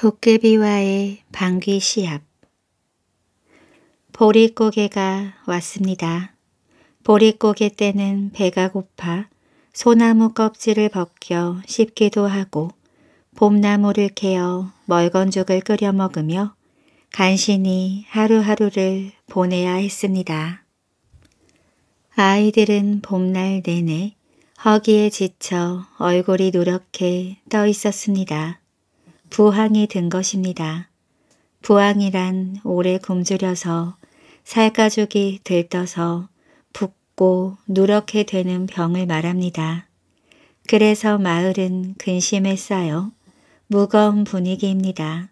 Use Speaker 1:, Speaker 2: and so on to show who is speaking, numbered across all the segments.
Speaker 1: 도깨비와의 방귀 시합 보릿고개가 왔습니다. 보릿고개 때는 배가 고파 소나무 껍질을 벗겨 씹기도 하고 봄나무를 캐어 멀건죽을 끓여 먹으며 간신히 하루하루를 보내야 했습니다. 아이들은 봄날 내내 허기에 지쳐 얼굴이 노렇게떠 있었습니다. 부항이 든 것입니다. 부항이란 오래 굶주려서 살가죽이 들떠서 붓고 누렇게 되는 병을 말합니다. 그래서 마을은 근심에 쌓여 무거운 분위기입니다.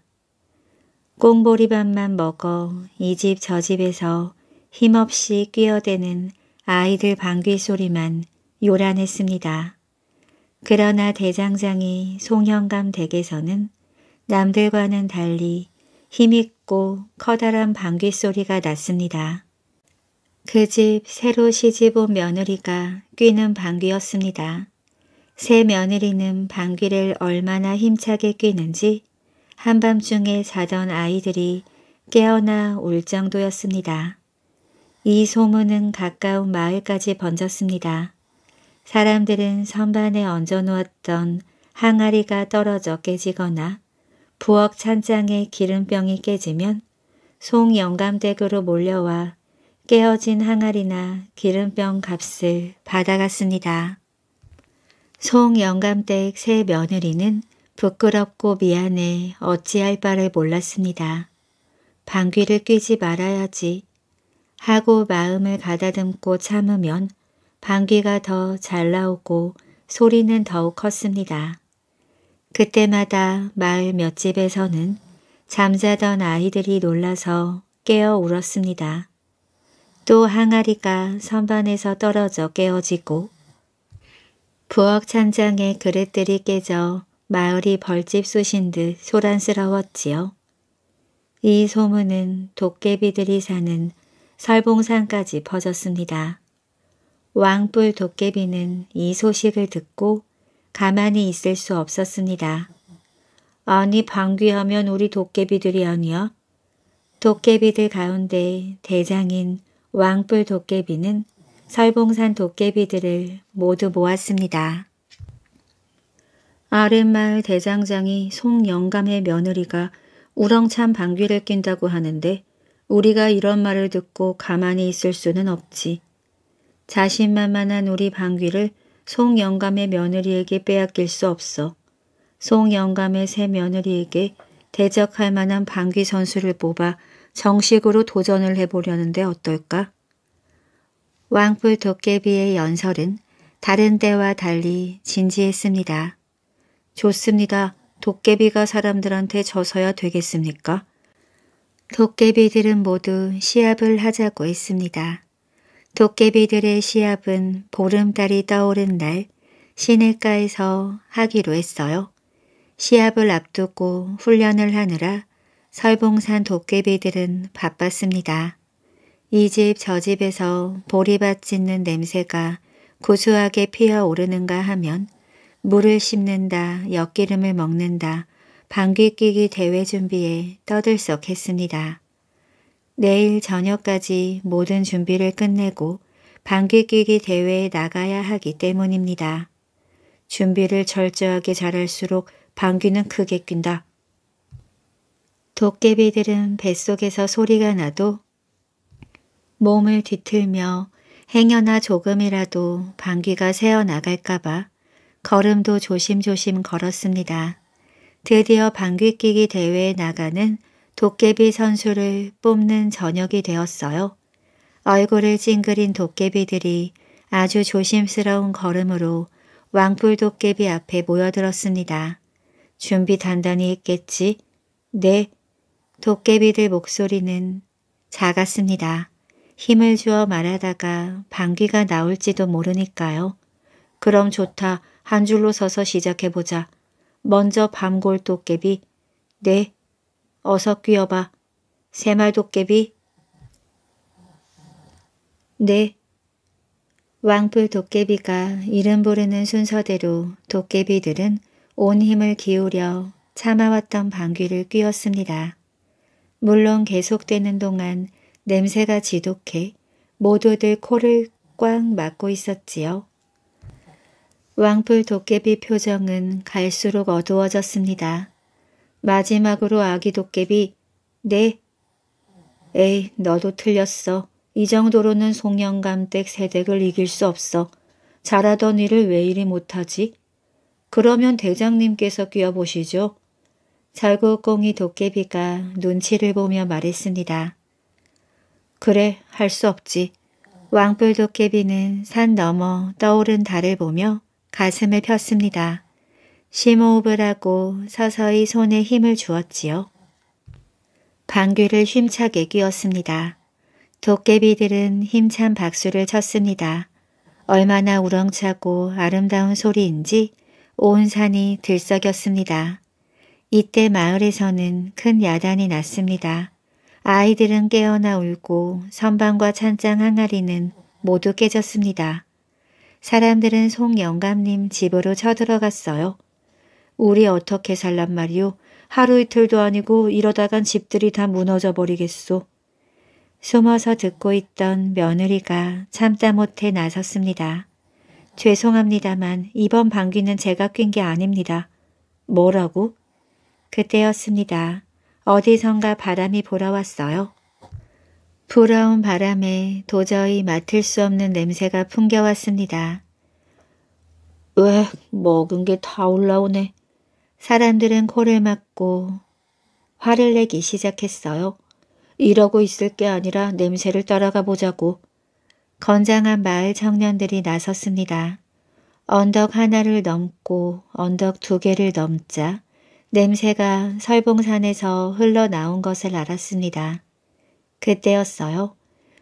Speaker 1: 꽁보리밥만 먹어 이 집 저 집에서 힘없이 뛰어대는 아이들 방귀 소리만 요란했습니다. 그러나 대장장이 송현감 댁에서는 남들과는 달리 힘있고 커다란 방귀 소리가 났습니다. 그 집 새로 시집온 며느리가 뀌는 방귀였습니다. 새 며느리는 방귀를 얼마나 힘차게 뀌는지 한밤중에 자던 아이들이 깨어나 울 정도였습니다. 이 소문은 가까운 마을까지 번졌습니다. 사람들은 선반에 얹어놓았던 항아리가 떨어져 깨지거나 부엌 찬장에 기름병이 깨지면 송영감댁으로 몰려와 깨어진 항아리나 기름병 값을 받아갔습니다. 송영감댁 새 며느리는 부끄럽고 미안해 어찌할 바를 몰랐습니다. 방귀를 뀌지 말아야지 하고 마음을 가다듬고 참으면 방귀가 더 잘 나오고 소리는 더욱 컸습니다. 그때마다 마을 몇 집에서는 잠자던 아이들이 놀라서 깨어 울었습니다. 또 항아리가 선반에서 떨어져 깨어지고 부엌 찬장에 그릇들이 깨져 마을이 벌집 쑤신 듯 소란스러웠지요. 이 소문은 도깨비들이 사는 설봉산까지 퍼졌습니다. 왕뿔 도깨비는 이 소식을 듣고 가만히 있을 수 없었습니다. 아니 방귀하면 우리 도깨비들이 아니야? 도깨비들 가운데 대장인 왕뿔 도깨비는 설봉산 도깨비들을 모두 모았습니다. 아랫마을 대장장이 송영감의 며느리가 우렁찬 방귀를 낀다고 하는데 우리가 이런 말을 듣고 가만히 있을 수는 없지. 자신만만한 우리 방귀를 송영감의 며느리에게 빼앗길 수 없어. 송영감의 새 며느리에게 대적할 만한 방귀 선수를 뽑아 정식으로 도전을 해보려는데 어떨까? 왕뿔 도깨비의 연설은 다른 때와 달리 진지했습니다. 좋습니다. 도깨비가 사람들한테 져서야 되겠습니까? 도깨비들은 모두 시합을 하자고 했습니다. 도깨비들의 시합은 보름달이 떠오른 날 시내가에서 하기로 했어요. 시합을 앞두고 훈련을 하느라 설봉산 도깨비들은 바빴습니다. 이 집 저 집에서 보리밭 짓는 냄새가 구수하게 피어오르는가 하면 물을 씹는다, 엿기름을 먹는다, 방귀 끼기 대회 준비에 떠들썩했습니다. 내일 저녁까지 모든 준비를 끝내고 방귀끼기 대회에 나가야 하기 때문입니다. 준비를 철저하게 잘할수록 방귀는 크게 낀다. 도깨비들은 뱃속에서 소리가 나도 몸을 뒤틀며 행여나 조금이라도 방귀가 새어나갈까봐 걸음도 조심조심 걸었습니다. 드디어 방귀 끼기 대회에 나가는 도깨비 선수를 뽑는 저녁이 되었어요. 얼굴을 찡그린 도깨비들이 아주 조심스러운 걸음으로 왕풀 도깨비 앞에 모여들었습니다. 준비 단단히 했겠지? 네. 도깨비들 목소리는 작았습니다. 힘을 주어 말하다가 방귀가 나올지도 모르니까요. 그럼 좋다. 한 줄로 서서 시작해보자. 먼저 밤골 도깨비. 네. 어서 끼어봐. 새말 도깨비. 네. 왕뿔 도깨비가 이름 부르는 순서대로 도깨비들은 온 힘을 기울여 참아왔던 방귀를 뀌었습니다. 물론 계속되는 동안 냄새가 지독해 모두들 코를 꽉 막고 있었지요. 왕풀 도깨비 표정은 갈수록 어두워졌습니다. 마지막으로 아기 도깨비 네. 에이 너도 틀렸어. 이 정도로는 송영감댁 세댁을 이길 수 없어. 잘하던 일을 왜 이리 못하지? 그러면 대장님께서 끼어보시죠. 절구공이 도깨비가 눈치를 보며 말했습니다. 그래 할 수 없지. 왕뿔 도깨비는 산 너머 떠오른 달을 보며 가슴을 폈습니다. 심호흡을 하고 서서히 손에 힘을 주었지요. 방귀를 힘차게 뀌었습니다. 도깨비들은 힘찬 박수를 쳤습니다. 얼마나 우렁차고 아름다운 소리인지 온 산이 들썩였습니다. 이때 마을에서는 큰 야단이 났습니다. 아이들은 깨어나 울고 선방과 찬장 항아리는 모두 깨졌습니다. 사람들은 송영감님 집으로 쳐들어갔어요. 우리 어떻게 살란 말이오. 하루 이틀도 아니고 이러다간 집들이 다 무너져 버리겠소. 숨어서 듣고 있던 며느리가 참다 못해 나섰습니다. 죄송합니다만 이번 방귀는 제가 낀게 아닙니다. 뭐라고? 그때였습니다. 어디선가 바람이 불어왔어요. 불어온 바람에 도저히 맡을 수 없는 냄새가 풍겨왔습니다. 왜 먹은 게 다 올라오네. 사람들은 코를 막고 화를 내기 시작했어요. 이러고 있을 게 아니라 냄새를 따라가 보자고 건장한 마을 청년들이 나섰습니다. 언덕 하나를 넘고 언덕 두 개를 넘자 냄새가 설봉산에서 흘러나온 것을 알았습니다. 그때였어요.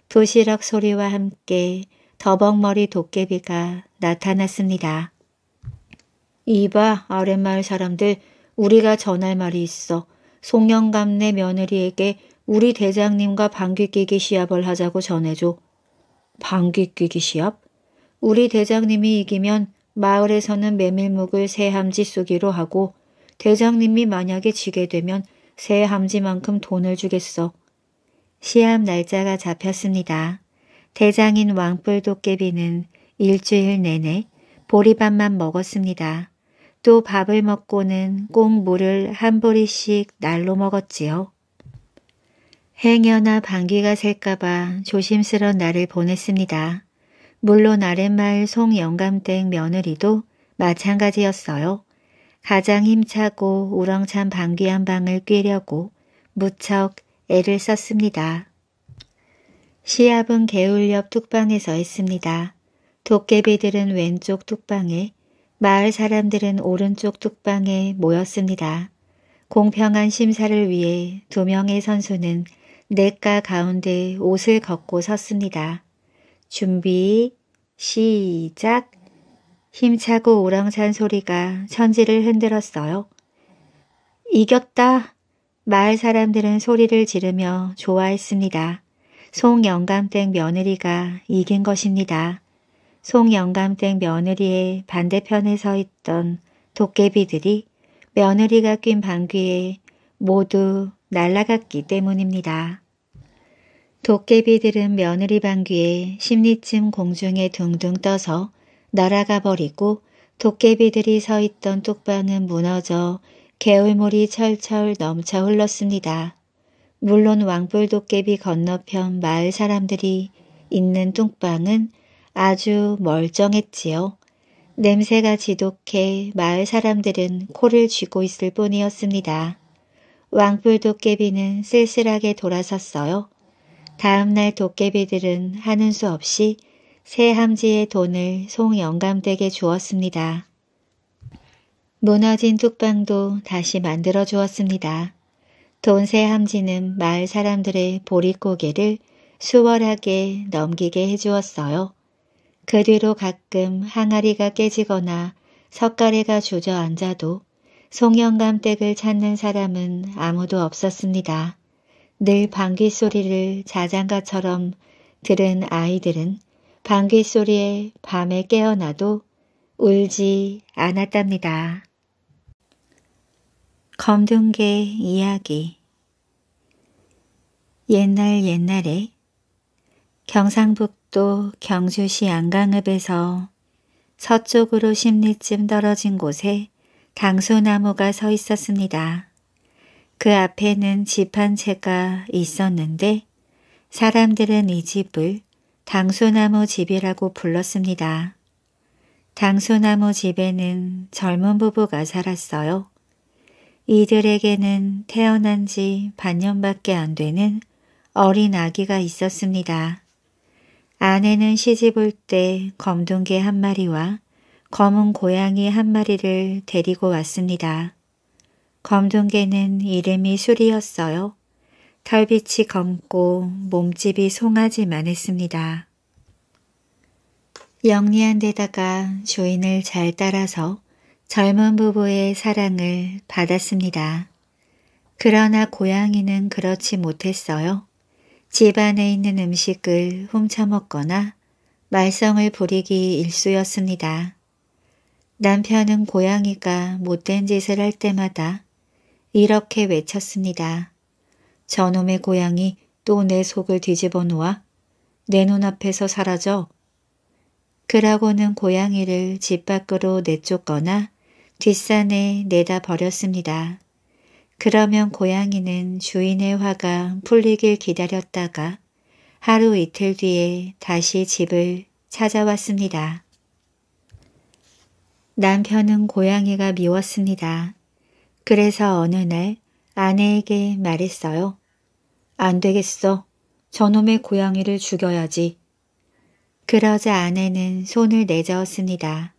Speaker 1: 도시락 소리와 함께 더벅머리 도깨비가 나타났습니다. 이봐, 아랫마을 사람들, 우리가 전할 말이 있어. 송영감네 며느리에게 우리 대장님과 방귀끼기 시합을 하자고 전해줘. 방귀끼기 시합? 우리 대장님이 이기면 마을에서는 메밀묵을 새 함지 쏘기로 하고 대장님이 만약에 지게 되면 새 함지만큼 돈을 주겠어. 시합 날짜가 잡혔습니다. 대장인 왕뿔 도깨비는 일주일 내내 보리밥만 먹었습니다. 또 밥을 먹고는 꼭 물을 한 보리씩 날로 먹었지요. 행여나 방귀가 셀까봐 조심스러운 날을 보냈습니다. 물론 아랫마을 송영감댁 며느리도 마찬가지였어요. 가장 힘차고 우렁찬 방귀 한 방을 꿰려고 무척 애를 썼습니다. 시합은 개울옆 뚝방에서 했습니다. 도깨비들은 왼쪽 뚝방에 마을 사람들은 오른쪽 뚝방에 모였습니다. 공평한 심사를 위해 두 명의 선수는 냇가 가운데 옷을 걷고 섰습니다. 준비, 시작! 힘차고 오랑찬 소리가 천지를 흔들었어요. 이겼다! 마을 사람들은 소리를 지르며 좋아했습니다. 송영감댁 며느리가 이긴 것입니다. 송영감댁 며느리의 반대편에 서 있던 도깨비들이 며느리가 낀 방귀에 모두 날아갔기 때문입니다. 도깨비들은 며느리 방귀에 십리쯤 공중에 둥둥 떠서 날아가 버리고 도깨비들이 서 있던 뚝방은 무너져 개울물이 철철 넘쳐 흘렀습니다. 물론 왕불 도깨비 건너편 마을 사람들이 있는 뚝방은 아주 멀쩡했지요. 냄새가 지독해 마을 사람들은 코를 쥐고 있을 뿐이었습니다. 왕뿔 도깨비는 쓸쓸하게 돌아섰어요. 다음날 도깨비들은 하는 수 없이 새 함지의 돈을 송영감댁에 주었습니다. 무너진 뚝방도 다시 만들어 주었습니다. 돈 새 함지는 마을 사람들의 보릿고개를 수월하게 넘기게 해주었어요. 그 뒤로 가끔 항아리가 깨지거나 석가래가 주저앉아도 송영감댁을 찾는 사람은 아무도 없었습니다. 늘 방귀 소리를 자장가처럼 들은 아이들은 방귀 소리에 밤에 깨어나도 울지 않았답니다. 검둥개 이야기 옛날 옛날에 경상북도 또 경주시 안강읍에서 서쪽으로 십리쯤 떨어진 곳에 당소나무가서 있었습니다. 그 앞에는 집 한 채가 있었는데 사람들은 이 집을 당소나무 집이라고 불렀습니다. 당소나무 집에는 젊은 부부가 살았어요. 이들에게는 태어난 지 반년밖에 안 되는 어린 아기가 있었습니다. 아내는 시집올 때 검둥개 한 마리와 검은 고양이 한 마리를 데리고 왔습니다. 검둥개는 이름이 술이었어요. 털빛이 검고 몸집이 송아지만 했습니다. 영리한 데다가 주인을 잘 따라서 젊은 부부의 사랑을 받았습니다. 그러나 고양이는 그렇지 못했어요. 집안에 있는 음식을 훔쳐먹거나 말썽을 부리기 일쑤였습니다. 남편은 고양이가 못된 짓을 할 때마다 이렇게 외쳤습니다. 저놈의 고양이 또 내 속을 뒤집어 놓아 내 눈앞에서 사라져. 그러고는 고양이를 집 밖으로 내쫓거나 뒷산에 내다 버렸습니다. 그러면 고양이는 주인의 화가 풀리길 기다렸다가 하루 이틀 뒤에 다시 집을 찾아왔습니다. 남편은 고양이가 미웠습니다. 그래서 어느 날 아내에게 말했어요. 안 되겠어. 저놈의 고양이를 죽여야지. 그러자 아내는 손을 내저었습니다.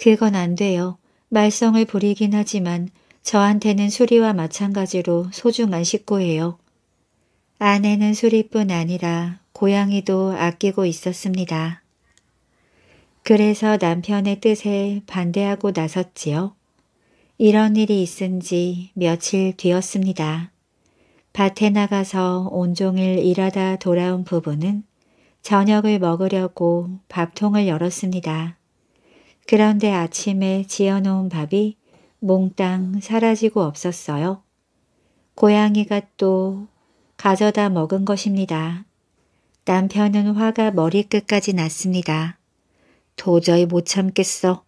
Speaker 1: 그건 안 돼요. 말썽을 부리긴 하지만 저한테는 수리와 마찬가지로 소중한 식구예요. 아내는 수리뿐 아니라 고양이도 아끼고 있었습니다. 그래서 남편의 뜻에 반대하고 나섰지요. 이런 일이 있은 지 며칠 뒤였습니다. 밭에 나가서 온종일 일하다 돌아온 부부는 저녁을 먹으려고 밥통을 열었습니다. 그런데 아침에 지어놓은 밥이 몽땅 사라지고 없었어요. 고양이가 또 가져다 먹은 것입니다. 남편은 화가 머리끝까지 났습니다. 도저히 못 참겠어.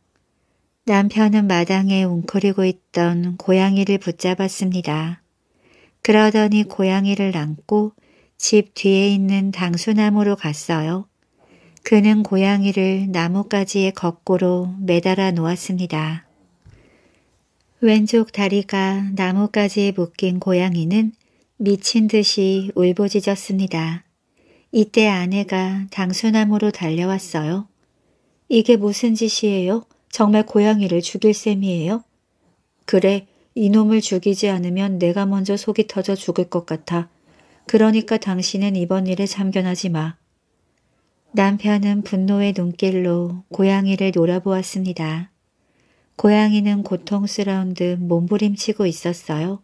Speaker 1: 남편은 마당에 웅크리고 있던 고양이를 붙잡았습니다. 그러더니 고양이를 안고 집 뒤에 있는 당수나무로 갔어요. 그는 고양이를 나뭇가지에 거꾸로 매달아 놓았습니다. 왼쪽 다리가 나뭇가지에 묶인 고양이는 미친 듯이 울부짖었습니다. 이때 아내가 당수나무로 달려왔어요. 이게 무슨 짓이에요? 정말 고양이를 죽일 셈이에요? 그래, 이놈을 죽이지 않으면 내가 먼저 속이 터져 죽을 것 같아. 그러니까 당신은 이번 일에 참견하지 마. 남편은 분노의 눈길로 고양이를 놀아보았습니다. 고양이는 고통스러운 듯 몸부림치고 있었어요.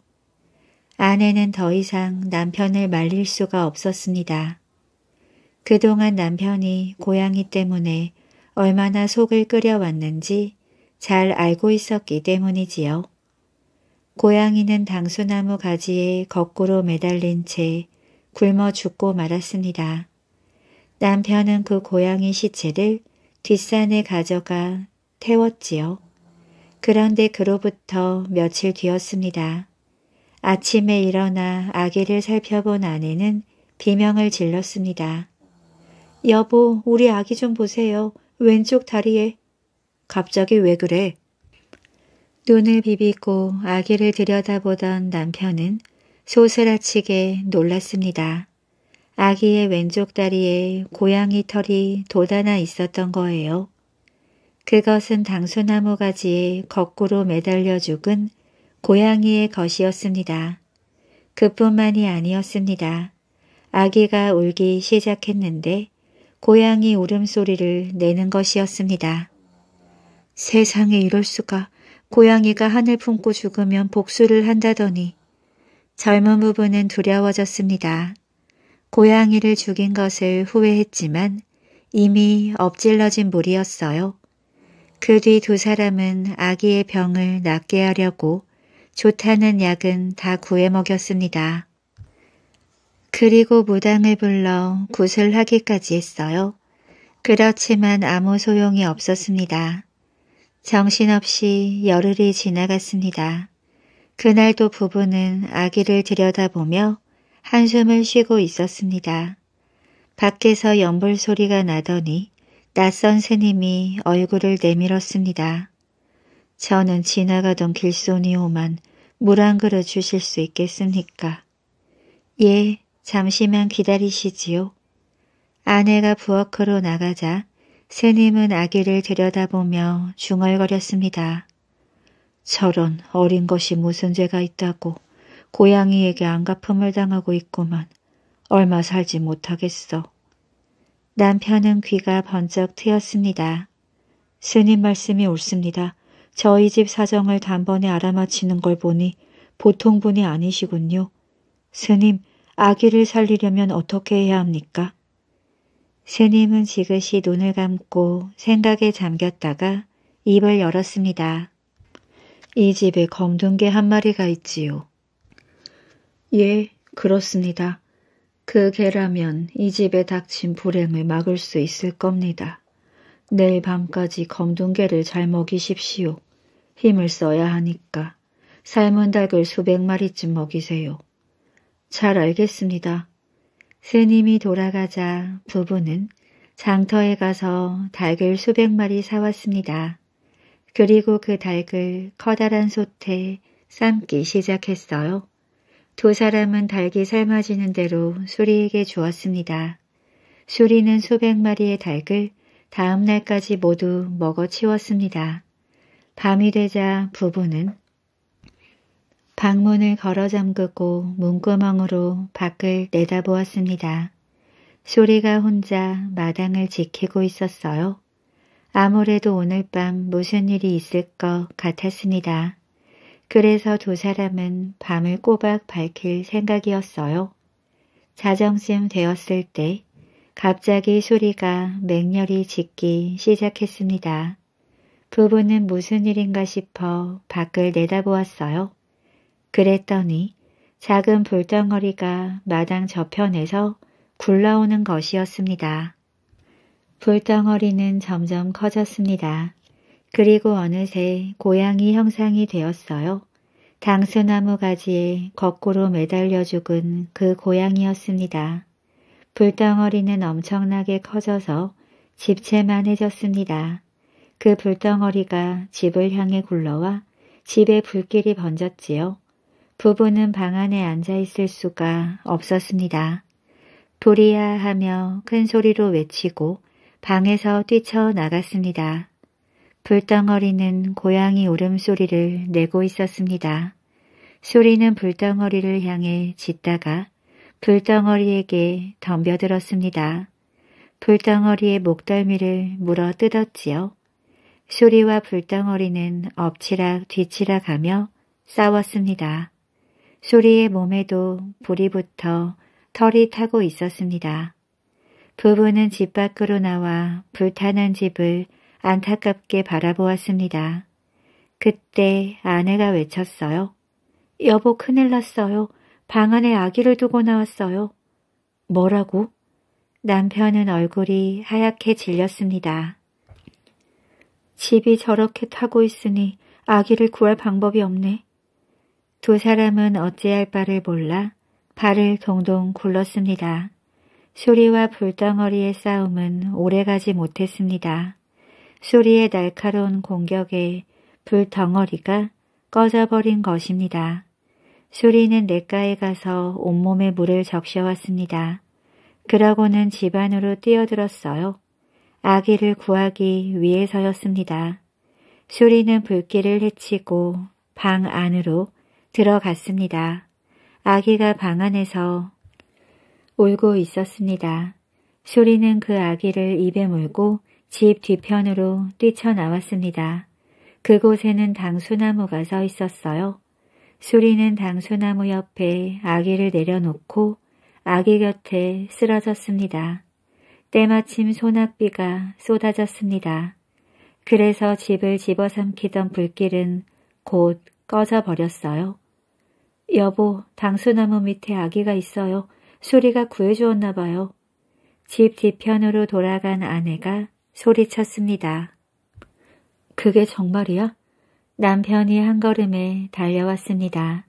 Speaker 1: 아내는 더 이상 남편을 말릴 수가 없었습니다. 그동안 남편이 고양이 때문에 얼마나 속을 끓여왔는지 잘 알고 있었기 때문이지요. 고양이는 당수나무 가지에 거꾸로 매달린 채 굶어 죽고 말았습니다. 남편은 그 고양이 시체를 뒷산에 가져가 태웠지요. 그런데 그로부터 며칠 뒤였습니다. 아침에 일어나 아기를 살펴본 아내는 비명을 질렀습니다. 여보, 우리 아기 좀 보세요. 왼쪽 다리에. 갑자기 왜 그래? 눈을 비비고 아기를 들여다보던 남편은 소스라치게 놀랐습니다. 아기의 왼쪽 다리에 고양이 털이 돋아나 있었던 거예요. 그것은 당수나무 가지에 거꾸로 매달려 죽은 고양이의 것이었습니다. 그뿐만이 아니었습니다. 아기가 울기 시작했는데 고양이 울음소리를 내는 것이었습니다. 세상에 이럴 수가 고양이가 한을 품고 죽으면 복수를 한다더니 젊은 부부는 두려워졌습니다. 고양이를 죽인 것을 후회했지만 이미 엎질러진 물이었어요. 그뒤두 사람은 아기의 병을 낫게 하려고 좋다는 약은 다 구해 먹였습니다. 그리고 무당을 불러 구슬 하기까지 했어요. 그렇지만 아무 소용이 없었습니다. 정신없이 열흘이 지나갔습니다. 그날도 부부는 아기를 들여다보며 한숨을 쉬고 있었습니다. 밖에서 연불 소리가 나더니 낯선 스님이 얼굴을 내밀었습니다. 저는 지나가던 길손이 오만 물 한 그릇 주실 수 있겠습니까? 예, 잠시만 기다리시지요. 아내가 부엌으로 나가자 스님은 아기를 들여다보며 중얼거렸습니다. 저런 어린 것이 무슨 죄가 있다고 고양이에게 안갚음을 당하고 있고만 얼마 살지 못하겠어. 남편은 귀가 번쩍 트였습니다. 스님 말씀이 옳습니다. 저희 집 사정을 단번에 알아맞히는 걸 보니 보통 분이 아니시군요. 스님, 아기를 살리려면 어떻게 해야 합니까? 스님은 지그시 눈을 감고 생각에 잠겼다가 입을 열었습니다. 이 집에 검둥개 한 마리가 있지요. 예, 그렇습니다. 그 개라면 이 집에 닥친 불행을 막을 수 있을 겁니다. 내일 밤까지 검둥개를 잘 먹이십시오. 힘을 써야 하니까. 삶은 닭을 수백 마리쯤 먹이세요. 잘 알겠습니다. 스님이 돌아가자 부부는 장터에 가서 닭을 수백 마리 사왔습니다. 그리고 그 닭을 커다란 솥에 삶기 시작했어요. 두 사람은 닭이 삶아지는 대로 수리에게 주었습니다. 수리는 수백 마리의 닭을 다음 날까지 모두 먹어 치웠습니다. 밤이 되자 부부는 방문을 걸어 잠그고 문구멍으로 밖을 내다보았습니다. 수리가 혼자 마당을 지키고 있었어요. 아무래도 오늘 밤 무슨 일이 있을 것 같았습니다. 그래서 두 사람은 밤을 꼬박 밝힐 생각이었어요. 자정쯤 되었을 때 갑자기 소리가 맹렬히 짖기 시작했습니다. 부부는 무슨 일인가 싶어 밖을 내다보았어요. 그랬더니 작은 불덩어리가 마당 저편에서 굴러오는 것이었습니다. 불덩어리는 점점 커졌습니다. 그리고 어느새 고양이 형상이 되었어요. 당수나무 가지에 거꾸로 매달려 죽은 그 고양이였습니다. 불덩어리는 엄청나게 커져서 집채만해졌습니다. 그 불덩어리가 집을 향해 굴러와 집에 불길이 번졌지요. 부부는 방 안에 앉아있을 수가 없었습니다. 불이야 하며 큰 소리로 외치고 방에서 뛰쳐나갔습니다. 불덩어리는 고양이 울음소리를 내고 있었습니다. 소리는 불덩어리를 향해 짖다가 불덩어리에게 덤벼들었습니다. 불덩어리의 목덜미를 물어 뜯었지요. 소리와 불덩어리는 엎치락 뒤치락 하며 싸웠습니다. 소리의 몸에도 불이 붙어 털이 타고 있었습니다. 부부는 집 밖으로 나와 불탄한 집을 안타깝게 바라보았습니다. 그때 아내가 외쳤어요. 여보 큰일 났어요. 방 안에 아기를 두고 나왔어요. 뭐라고? 남편은 얼굴이 하얗게 질렸습니다. 집이 저렇게 타고 있으니 아기를 구할 방법이 없네. 두 사람은 어찌할 바를 몰라 발을 동동 굴렀습니다. 소리와 불덩어리의 싸움은 오래가지 못했습니다. 소리의 날카로운 공격에 불덩어리가 꺼져버린 것입니다. 소리는 냇가에 가서 온몸에 물을 적셔왔습니다. 그러고는 집 안으로 뛰어들었어요. 아기를 구하기 위해서였습니다. 소리는 불길을 헤치고 방 안으로 들어갔습니다. 아기가 방 안에서 울고 있었습니다. 소리는그 아기를 입에 물고 집 뒤편으로 뛰쳐나왔습니다. 그곳에는 당수나무가 서 있었어요. 수리는 당수나무 옆에 아기를 내려놓고 아기 곁에 쓰러졌습니다. 때마침 소낙비가 쏟아졌습니다. 그래서 집을 집어삼키던 불길은 곧 꺼져버렸어요. 여보, 당수나무 밑에 아기가 있어요. 수리가 구해주었나 봐요. 집 뒤편으로 돌아간 아내가 소리쳤습니다. 그게 정말이야? 남편이 한 걸음에 달려왔습니다.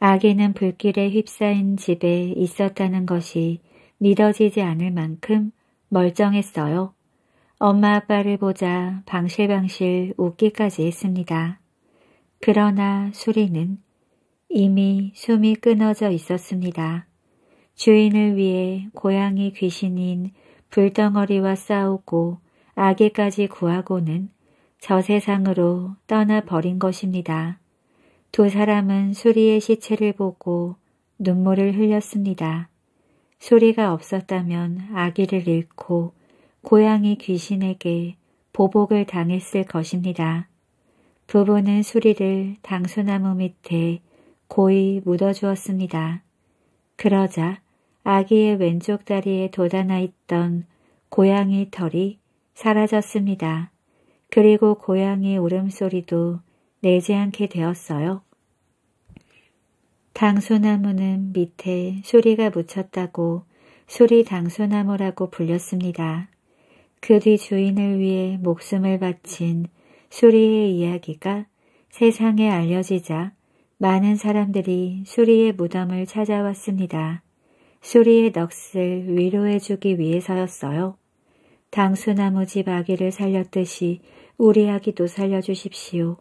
Speaker 1: 아기는 불길에 휩싸인 집에 있었다는 것이 믿어지지 않을 만큼 멀쩡했어요. 엄마 아빠를 보자 방실방실 웃기까지 했습니다. 그러나 수리는 이미 숨이 끊어져 있었습니다. 주인을 위해 고양이 귀신인 불덩어리와 싸우고 아기까지 구하고는 저 세상으로 떠나버린 것입니다. 두 사람은 수리의 시체를 보고 눈물을 흘렸습니다. 수리가 없었다면 아기를 잃고 고양이 귀신에게 보복을 당했을 것입니다. 부부는 수리를 당수나무 밑에 고이 묻어주었습니다. 그러자 아기의 왼쪽 다리에 돋아나 있던 고양이 털이 사라졌습니다. 그리고 고양이 울음소리도 내지 않게 되었어요. 당수나무는 밑에 수리가 묻혔다고 수리 당수나무라고 불렸습니다. 그 뒤 주인을 위해 목숨을 바친 수리의 이야기가 세상에 알려지자 많은 사람들이 수리의 무덤을 찾아왔습니다. 수리의 넋을 위로해주기 위해서였어요. 당수 나무집 아기를 살렸듯이 우리 아기도 살려주십시오.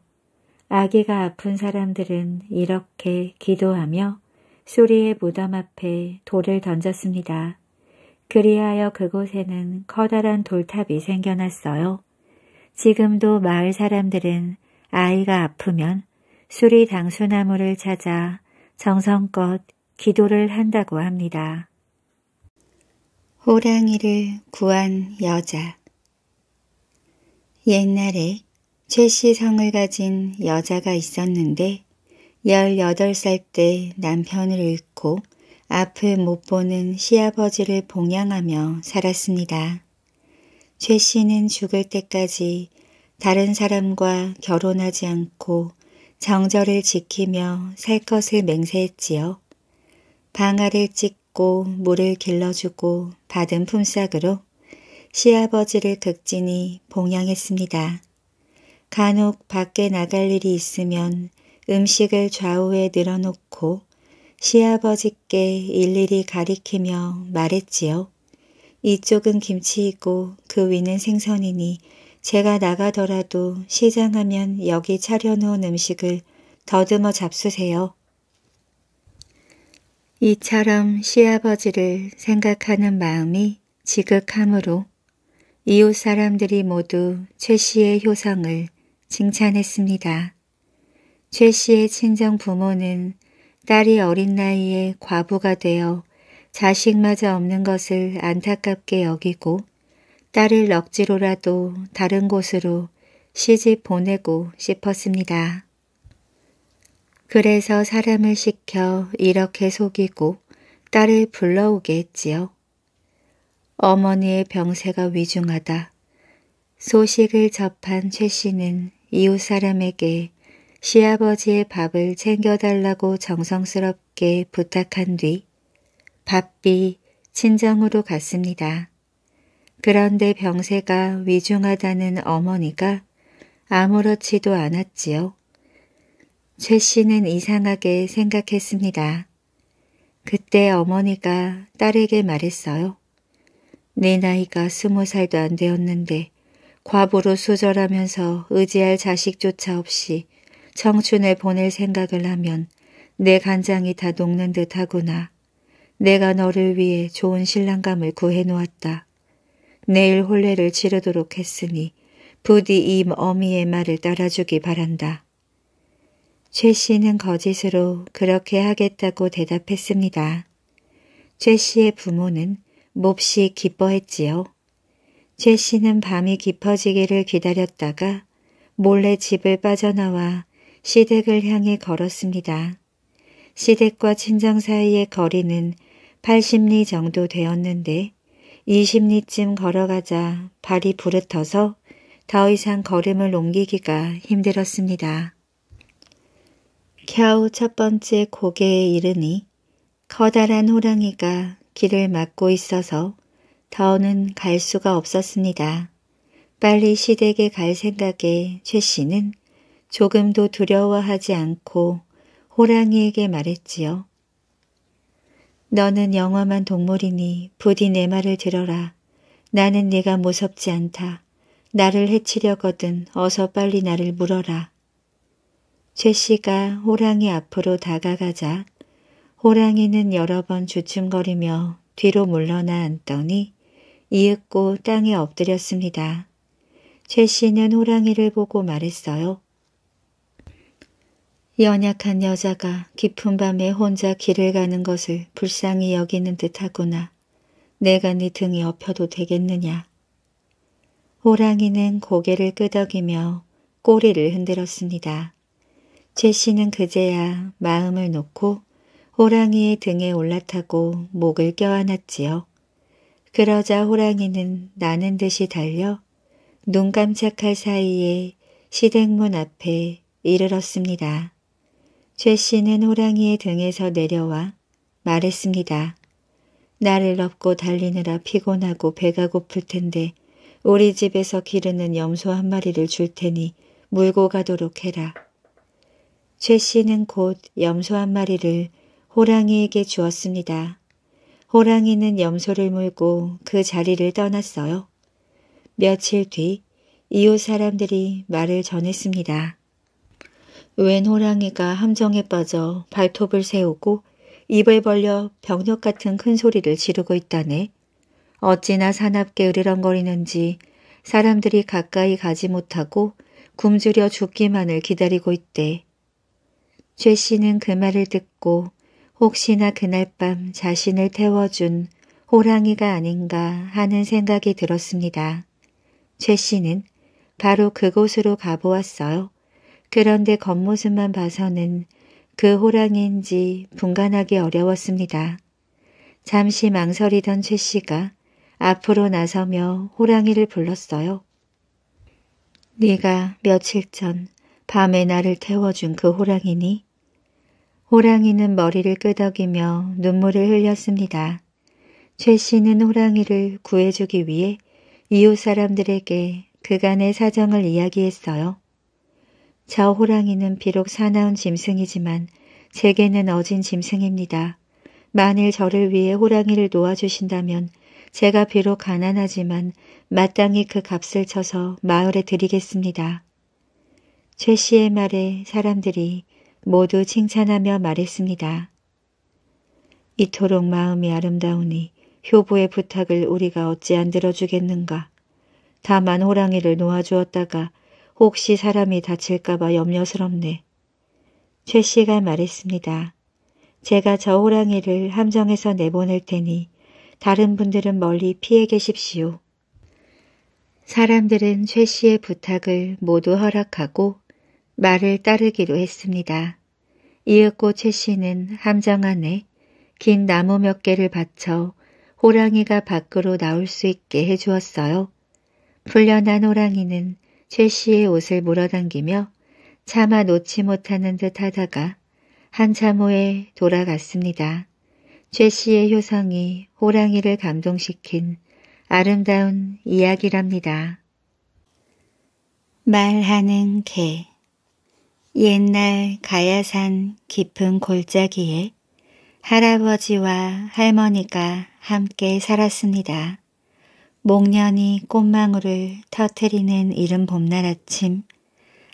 Speaker 1: 아기가 아픈 사람들은 이렇게 기도하며 수리의 무덤 앞에 돌을 던졌습니다. 그리하여 그곳에는 커다란 돌탑이 생겨났어요. 지금도 마을 사람들은 아이가 아프면 수리 당수나무를 찾아 정성껏 기도를 한다고 합니다. 호랑이를 구한 여자 옛날에 최씨성을 가진 여자가 있었는데 18살 때 남편을 잃고 앞을 못 보는 시아버지를 봉양하며 살았습니다. 최씨는 죽을 때까지 다른 사람과 결혼하지 않고 정절을 지키며 살 것을 맹세했지요. 방아를 찍 덮고 물을 길러주고 받은 품삯으로 시아버지를 극진히 봉양했습니다. 간혹 밖에 나갈 일이 있으면 음식을 좌우에 늘어놓고 시아버지께 일일이 가리키며 말했지요. 이쪽은 김치이고 그 위는 생선이니 제가 나가더라도 시장하면 여기 차려놓은 음식을 더듬어 잡수세요. 이처럼 시아버지를 생각하는 마음이 지극하므로 이웃 사람들이 모두 최 씨의 효성을 칭찬했습니다. 최 씨의 친정 부모는 딸이 어린 나이에 과부가 되어 자식마저 없는 것을 안타깝게 여기고 딸을 억지로라도 다른 곳으로 시집 보내고 싶었습니다. 그래서 사람을 시켜 이렇게 속이고 딸을 불러오게 했지요. 어머니의 병세가 위중하다. 소식을 접한 최 씨는 이웃 사람에게 시아버지의 밥을 챙겨달라고 정성스럽게 부탁한 뒤 바삐 친정으로 갔습니다. 그런데 병세가 위중하다는 어머니가 아무렇지도 않았지요. 최 씨는 이상하게 생각했습니다. 그때 어머니가 딸에게 말했어요. 내 나이가 스무 살도 안 되었는데 과부로 수절하면서 의지할 자식조차 없이 청춘을 보낼 생각을 하면 내 간장이 다 녹는 듯 하구나. 내가 너를 위해 좋은 신랑감을 구해놓았다. 내일 혼례를 치르도록 했으니 부디 이 어미의 말을 따라주기 바란다. 최 씨는 거짓으로 그렇게 하겠다고 대답했습니다. 최 씨의 부모는 몹시 기뻐했지요. 최 씨는 밤이 깊어지기를 기다렸다가 몰래 집을 빠져나와 시댁을 향해 걸었습니다. 시댁과 친정 사이의 거리는 80리 정도 되었는데 20리쯤 걸어가자 발이 부르터서 더 이상 걸음을 옮기기가 힘들었습니다. 겨우 첫 번째 고개에 이르니 커다란 호랑이가 길을 막고 있어서 더는 갈 수가 없었습니다. 빨리 시댁에 갈 생각에 최 씨는 조금도 두려워하지 않고 호랑이에게 말했지요. 너는 영험한 동물이니 부디 내 말을 들어라. 나는 네가 무섭지 않다. 나를 해치려거든 어서 빨리 나를 물어라. 제시가 호랑이 앞으로 다가가자 호랑이는 여러 번 주춤거리며 뒤로 물러나 앉더니 이윽고 땅에 엎드렸습니다. 제시는 호랑이를 보고 말했어요. 연약한 여자가 깊은 밤에 혼자 길을 가는 것을 불쌍히 여기는 듯하구나. 내가 네 등에 엎혀도 되겠느냐. 호랑이는 고개를 끄덕이며 꼬리를 흔들었습니다. 제시는 그제야 마음을 놓고 호랑이의 등에 올라타고 목을 껴안았지요. 그러자 호랑이는 나는 듯이 달려 눈 깜짝할 사이에 시댁문 앞에 이르렀습니다. 최 씨는 호랑이의 등에서 내려와 말했습니다. 나를 업고 달리느라 피곤하고 배가 고플 텐데 우리 집에서 기르는 염소 한 마리를 줄 테니 물고 가도록 해라. 최 씨는 곧 염소 한 마리를 호랑이에게 주었습니다. 호랑이는 염소를 물고 그 자리를 떠났어요. 며칠 뒤 이웃 사람들이 말을 전했습니다. 웬 호랑이가 함정에 빠져 발톱을 세우고 입을 벌려 병력 같은 큰 소리를 지르고 있다네. 어찌나 사납게 으르렁거리는지 사람들이 가까이 가지 못하고 굶주려 죽기만을 기다리고 있대. 최 씨는 그 말을 듣고 혹시나 그날 밤 자신을 태워준 호랑이가 아닌가 하는 생각이 들었습니다. 최 씨는 바로 그곳으로 가보았어요. 그런데 겉모습만 봐서는 그 호랑이인지 분간하기 어려웠습니다. 잠시 망설이던 최 씨가 앞으로 나서며 호랑이를 불렀어요. 네가 며칠 전 밤에 나를 태워준 그 호랑이니? 호랑이는 머리를 끄덕이며 눈물을 흘렸습니다. 최 씨는 호랑이를 구해주기 위해 이웃 사람들에게 그간의 사정을 이야기했어요. 저 호랑이는 비록 사나운 짐승이지만 제게는 어진 짐승입니다. 만일 저를 위해 호랑이를 놓아주신다면 제가 비록 가난하지만 마땅히 그 값을 쳐서 마을에 드리겠습니다. 최 씨의 말에 사람들이 모두 칭찬하며 말했습니다. 이토록 마음이 아름다우니 효보의 부탁을 우리가 어찌 안 들어주겠는가. 다만 호랑이를 놓아주었다가 혹시 사람이 다칠까봐 염려스럽네. 최 씨가 말했습니다. 제가 저 호랑이를 함정에서 내보낼 테니 다른 분들은 멀리 피해 계십시오. 사람들은 최 씨의 부탁을 모두 허락하고 말을 따르기로 했습니다. 이윽고 최 씨는 함정 안에 긴 나무 몇 개를 받쳐 호랑이가 밖으로 나올 수 있게 해주었어요. 풀려난 호랑이는 최 씨의 옷을 물어당기며 차마 놓지 못하는 듯 하다가 한참 후에 돌아갔습니다. 최 씨의 효성이 호랑이를 감동시킨 아름다운 이야기랍니다. 말하는 개 옛날 가야산 깊은 골짜기에 할아버지와 할머니가 함께 살았습니다. 목련이 꽃망울을 터트리는 이른 봄날 아침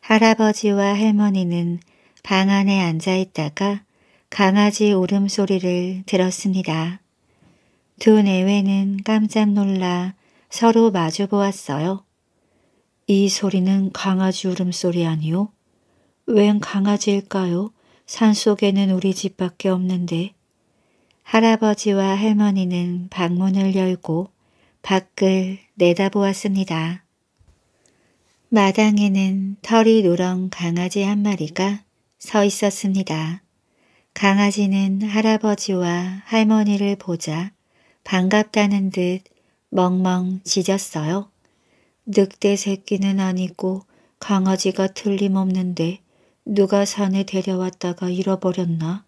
Speaker 1: 할아버지와 할머니는 방 안에 앉아 있다가 강아지 울음소리를 들었습니다. 두 내외는 깜짝 놀라 서로 마주 보았어요. 이 소리는 강아지 울음소리 아니요? 웬 강아지일까요? 산속에는 우리 집밖에 없는데. 할아버지와 할머니는 방문을 열고 밖을 내다보았습니다. 마당에는 털이 누런 강아지 한 마리가 서 있었습니다. 강아지는 할아버지와 할머니를 보자 반갑다는 듯 멍멍 짖었어요. 늑대 새끼는 아니고 강아지가 틀림없는데 누가 산에 데려왔다가 잃어버렸나?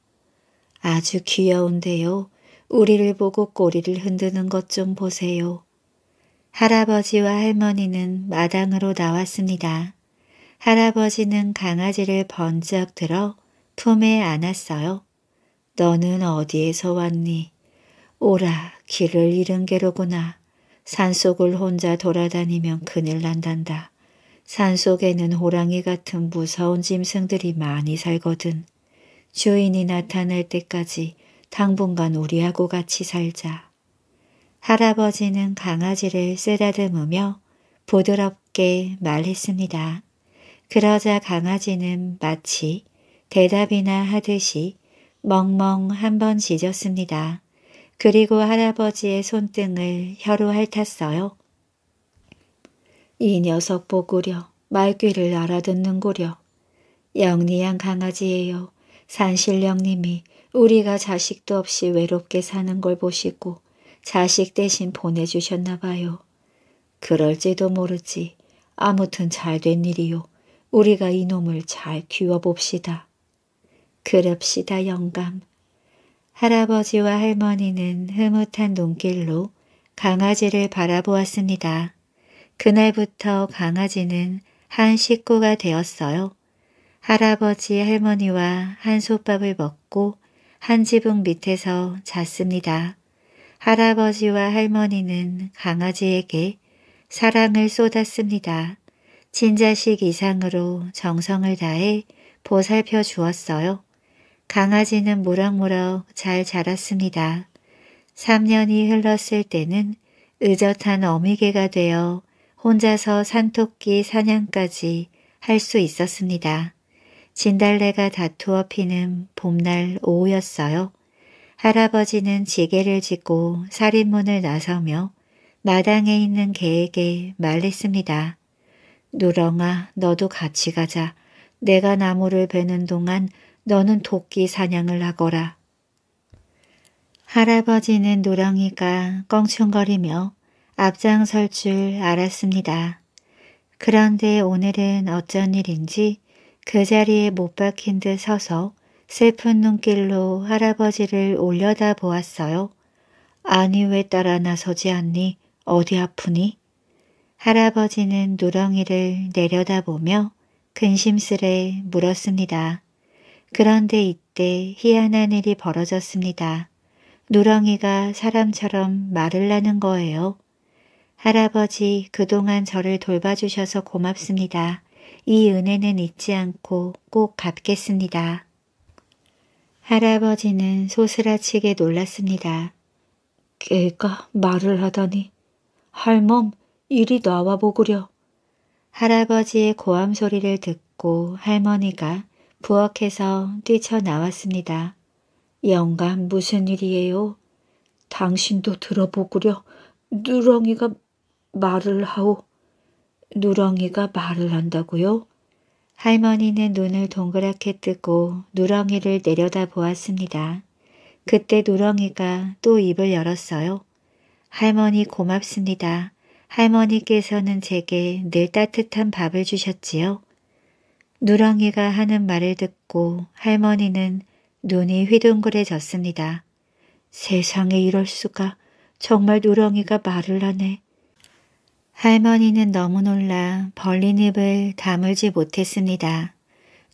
Speaker 1: 아주 귀여운데요. 우리를 보고 꼬리를 흔드는 것 좀 보세요. 할아버지와 할머니는 마당으로 나왔습니다. 할아버지는 강아지를 번쩍 들어 품에 안았어요. 너는 어디에서 왔니? 오라, 길을 잃은 게로구나. 산속을 혼자 돌아다니면 그늘 난단다. 산속에는 호랑이 같은 무서운 짐승들이 많이 살거든. 주인이 나타날 때까지 당분간 우리하고 같이 살자. 할아버지는 강아지를 쓰다듬으며 부드럽게 말했습니다. 그러자 강아지는 마치 대답이나 하듯이 멍멍 한 번 짖었습니다. 그리고 할아버지의 손등을 혀로 핥았어요. 이 녀석 보구려 말귀를 알아듣는구려 영리한 강아지예요. 산신령님이 우리가 자식도 없이 외롭게 사는 걸 보시고 자식 대신 보내주셨나 봐요. 그럴지도 모르지. 아무튼 잘 된 일이요. 우리가 이놈을 잘 키워봅시다. 그럽시다 영감. 할아버지와 할머니는 흐뭇한 눈길로 강아지를 바라보았습니다. 그날부터 강아지는 한 식구가 되었어요. 할아버지 할머니와 한솥밥을 먹고 한 지붕 밑에서 잤습니다. 할아버지와 할머니는 강아지에게 사랑을 쏟았습니다. 친자식 이상으로 정성을 다해 보살펴 주었어요. 강아지는 모락모락 잘 자랐습니다. 3년이 흘렀을 때는 의젓한 어미개가 되어 혼자서 산토끼 사냥까지 할 수 있었습니다. 진달래가 다투어 피는 봄날 오후였어요. 할아버지는 지게를 짓고 살인문을 나서며 마당에 있는 개에게 말했습니다. 누렁아 너도 같이 가자. 내가 나무를 베는 동안 너는 도끼 사냥을 하거라. 할아버지는 누렁이가 껑충거리며 앞장설 줄 알았습니다. 그런데 오늘은 어쩐 일인지 그 자리에 못 박힌 듯 서서 슬픈 눈길로 할아버지를 올려다 보았어요. 아니 왜 따라 나서지 않니? 어디 아프니? 할아버지는 누렁이를 내려다보며 근심스레 물었습니다. 그런데 이때 희한한 일이 벌어졌습니다. 누렁이가 사람처럼 말을 나는 거예요. 할아버지, 그동안 저를 돌봐주셔서 고맙습니다. 이 은혜는 잊지 않고 꼭 갚겠습니다. 할아버지는 소스라치게 놀랐습니다. 걔가 말을 하다니. 할멈, 이리 나와 보구려. 할아버지의 고함 소리를 듣고 할머니가 부엌에서 뛰쳐나왔습니다. 영감 무슨 일이에요? 당신도 들어보구려. 누렁이가 말을 하오. 누렁이가 말을 한다고요? 할머니는 눈을 동그랗게 뜨고 누렁이를 내려다 보았습니다. 그때 누렁이가 또 입을 열었어요. 할머니 고맙습니다. 할머니께서는 제게 늘 따뜻한 밥을 주셨지요. 누렁이가 하는 말을 듣고 할머니는 눈이 휘둥그레졌습니다. 세상에 이럴 수가 정말 누렁이가 말을 하네. 할머니는 너무 놀라 벌린 입을 다물지 못했습니다.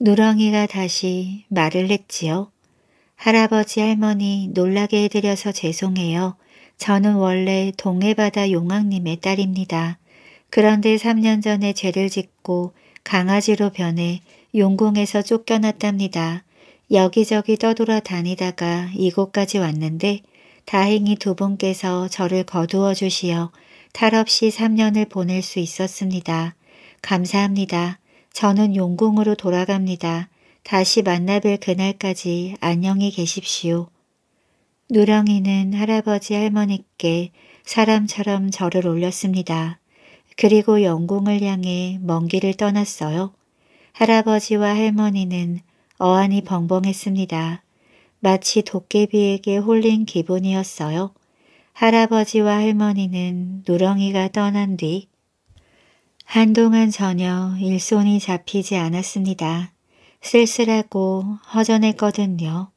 Speaker 1: 누렁이가 다시 말을 했지요. 할아버지 할머니 놀라게 해드려서 죄송해요. 저는 원래 동해바다 용왕님의 딸입니다. 그런데 3년 전에 죄를 짓고 강아지로 변해 용궁에서 쫓겨났답니다. 여기저기 떠돌아 다니다가 이곳까지 왔는데 다행히 두 분께서 저를 거두어 주시어 탈없이 3년을 보낼 수 있었습니다. 감사합니다. 저는 용궁으로 돌아갑니다. 다시 만나뵐 그날까지 안녕히 계십시오. 누렁이는 할아버지 할머니께 사람처럼 절을 올렸습니다. 그리고 영궁을 향해 먼 길을 떠났어요. 할아버지와 할머니는 어안이 벙벙했습니다. 마치 도깨비에게 홀린 기분이었어요. 할아버지와 할머니는 누렁이가 떠난 뒤 한동안 전혀 일손이 잡히지 않았습니다. 쓸쓸하고 허전했거든요.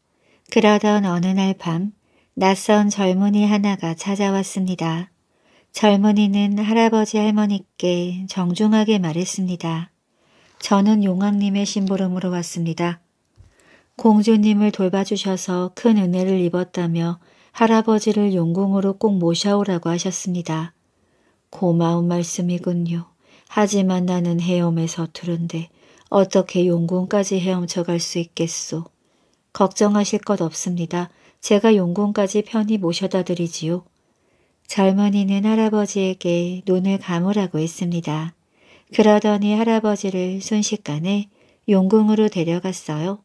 Speaker 1: 그러던 어느 날 밤 낯선 젊은이 하나가 찾아왔습니다. 젊은이는 할아버지 할머니께 정중하게 말했습니다. 저는 용왕님의 심부름으로 왔습니다. 공주님을 돌봐주셔서 큰 은혜를 입었다며 할아버지를 용궁으로 꼭 모셔오라고 하셨습니다. 고마운 말씀이군요. 하지만 나는 헤엄에 서두른데 어떻게 용궁까지 헤엄쳐 갈 수 있겠소. 걱정하실 것 없습니다. 제가 용궁까지 편히 모셔다 드리지요. 젊은이는 할아버지에게 눈을 감으라고 했습니다. 그러더니 할아버지를 순식간에 용궁으로 데려갔어요.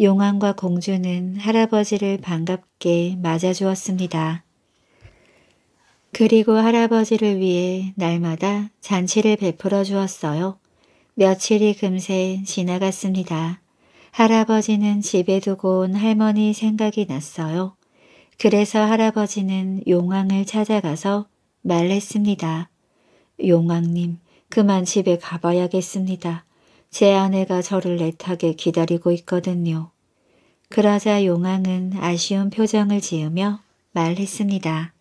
Speaker 1: 용왕과 공주는 할아버지를 반갑게 맞아주었습니다. 그리고 할아버지를 위해 날마다 잔치를 베풀어 주었어요. 며칠이 금세 지나갔습니다. 할아버지는 집에 두고 온 할머니 생각이 났어요. 그래서 할아버지는 용왕을 찾아가서 말했습니다. 용왕님, 그만 집에 가봐야겠습니다. 제 아내가 저를 애타게 기다리고 있거든요. 그러자 용왕은 아쉬운 표정을 지으며 말했습니다.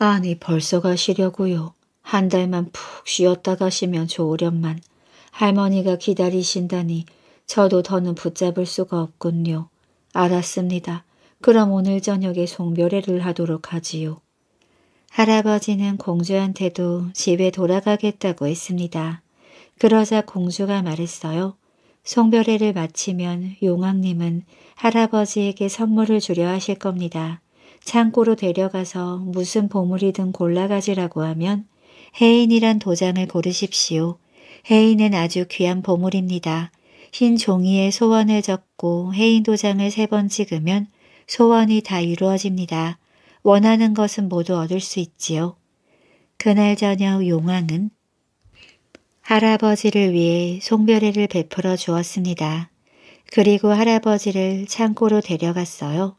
Speaker 1: 아니 벌써 가시려고요. 한 달만 푹 쉬었다 가시면 좋으련만 할머니가 기다리신다니 저도 더는 붙잡을 수가 없군요. 알았습니다. 그럼 오늘 저녁에 송별회를 하도록 하지요. 할아버지는 공주한테도 집에 돌아가겠다고 했습니다. 그러자 공주가 말했어요. 송별회를 마치면 용왕님은 할아버지에게 선물을 주려 하실 겁니다. 창고로 데려가서 무슨 보물이든 골라가지라고 하면 해인이란 도장을 고르십시오. 해인은 아주 귀한 보물입니다. 흰 종이에 소원을 적고 해인 도장을 세 번 찍으면 소원이 다 이루어집니다. 원하는 것은 모두 얻을 수 있지요. 그날 저녁 용왕은 할아버지를 위해 송별회를 베풀어 주었습니다. 그리고 할아버지를 창고로 데려갔어요.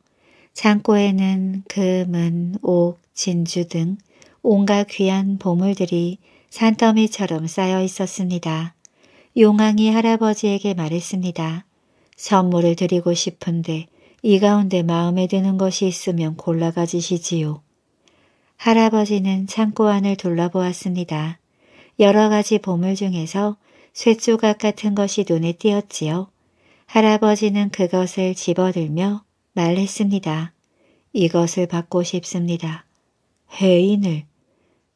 Speaker 1: 창고에는 금, 은, 옥, 진주 등 온갖 귀한 보물들이 산더미처럼 쌓여 있었습니다. 용왕이 할아버지에게 말했습니다. 선물을 드리고 싶은데 이 가운데 마음에 드는 것이 있으면 골라 가지시지요. 할아버지는 창고 안을 둘러보았습니다. 여러 가지 보물 중에서 쇠조각 같은 것이 눈에 띄었지요. 할아버지는 그것을 집어들며 말했습니다. 이것을 받고 싶습니다. 해인을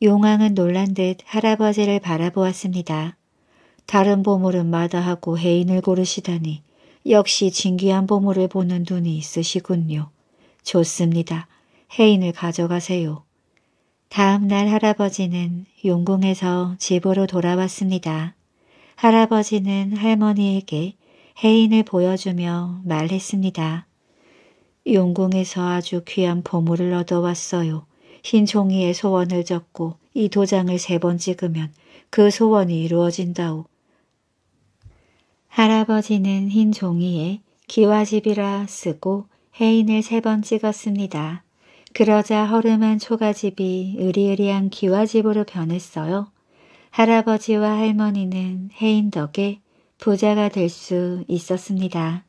Speaker 1: 용왕은 놀란 듯 할아버지를 바라보았습니다. 다른 보물은 마다하고 해인을 고르시다니 역시 진귀한 보물을 보는 눈이 있으시군요. 좋습니다. 해인을 가져가세요. 다음 날 할아버지는 용궁에서 집으로 돌아왔습니다. 할아버지는 할머니에게 해인을 보여주며 말했습니다. 용궁에서 아주 귀한 보물을 얻어왔어요. 흰 종이에 소원을 적고 이 도장을 세 번 찍으면 그 소원이 이루어진다오. 할아버지는 흰 종이에 기와집이라 쓰고 해인을 세 번 찍었습니다. 그러자 허름한 초가집이 으리으리한 기와집으로 변했어요. 할아버지와 할머니는 해인 덕에 부자가 될 수 있었습니다.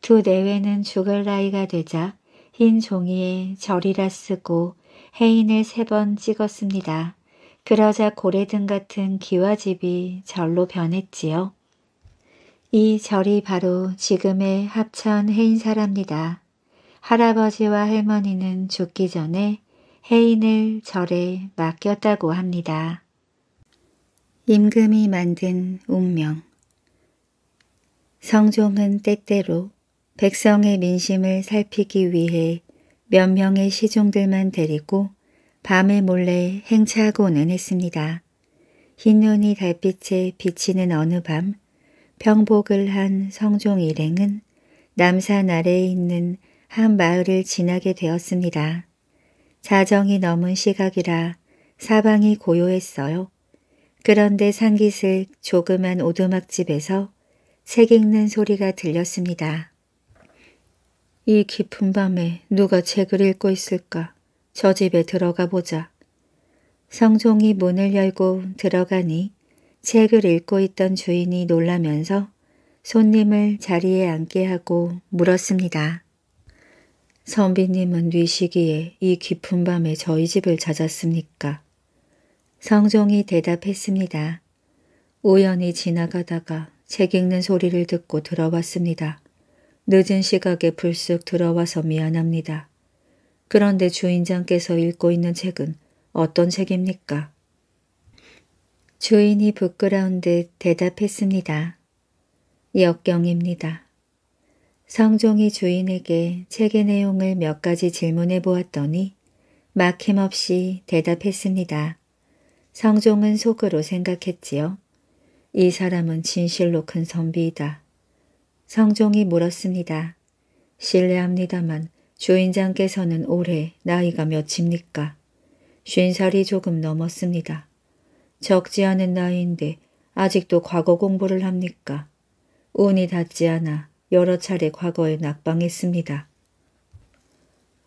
Speaker 1: 두 내외는 죽을 나이가 되자 흰 종이에 절이라 쓰고 해인을 세 번 찍었습니다. 그러자 고래등 같은 기와집이 절로 변했지요. 이 절이 바로 지금의 합천 해인사랍니다. 할아버지와 할머니는 죽기 전에 해인을 절에 맡겼다고 합니다. 임금이 만든 운명 성종은 때때로 백성의 민심을 살피기 위해 몇 명의 시종들만 데리고 밤에 몰래 행차하고는 했습니다. 흰눈이 달빛에 비치는 어느 밤 병복을 한 성종 일행은 남산 아래에 있는 한 마을을 지나게 되었습니다. 자정이 넘은 시각이라 사방이 고요했어요. 그런데 산기슭 조그만 오두막집에서 책 읽는 소리가 들렸습니다. 이 깊은 밤에 누가 책을 읽고 있을까? 저 집에 들어가 보자. 성종이 문을 열고 들어가니 책을 읽고 있던 주인이 놀라면서 손님을 자리에 앉게 하고 물었습니다. 선비님은 뉘시기에 이 깊은 밤에 저희 집을 찾았습니까? 성종이 대답했습니다. 우연히 지나가다가 책 읽는 소리를 듣고 들어왔습니다. 늦은 시각에 불쑥 들어와서 미안합니다. 그런데 주인장께서 읽고 있는 책은 어떤 책입니까? 주인이 부끄러운 듯 대답했습니다. 역경입니다. 성종이 주인에게 책의 내용을 몇 가지 질문해 보았더니 막힘없이 대답했습니다. 성종은 속으로 생각했지요. 이 사람은 진실로 큰 선비이다. 성종이 물었습니다. 실례합니다만 주인장께서는 올해 나이가 몇입니까? 쉰살이 조금 넘었습니다. 적지 않은 나이인데 아직도 과거 공부를 합니까? 운이 닿지 않아 여러 차례 과거에 낙방했습니다.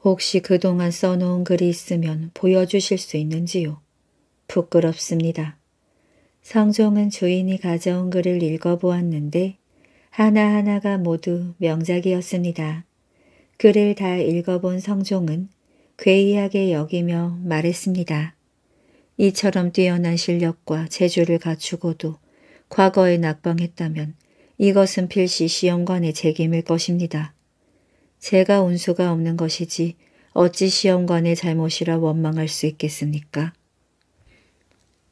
Speaker 1: 혹시 그동안 써놓은 글이 있으면 보여주실 수 있는지요? 부끄럽습니다. 성종은 주인이 가져온 글을 읽어보았는데 하나하나가 모두 명작이었습니다. 글을 다 읽어본 성종은 괴이하게 여기며 말했습니다. 이처럼 뛰어난 실력과 재주를 갖추고도 과거에 낙방했다면 이것은 필시 시험관의 책임일 것입니다. 제가 운수가 없는 것이지 어찌 시험관의 잘못이라 원망할 수 있겠습니까?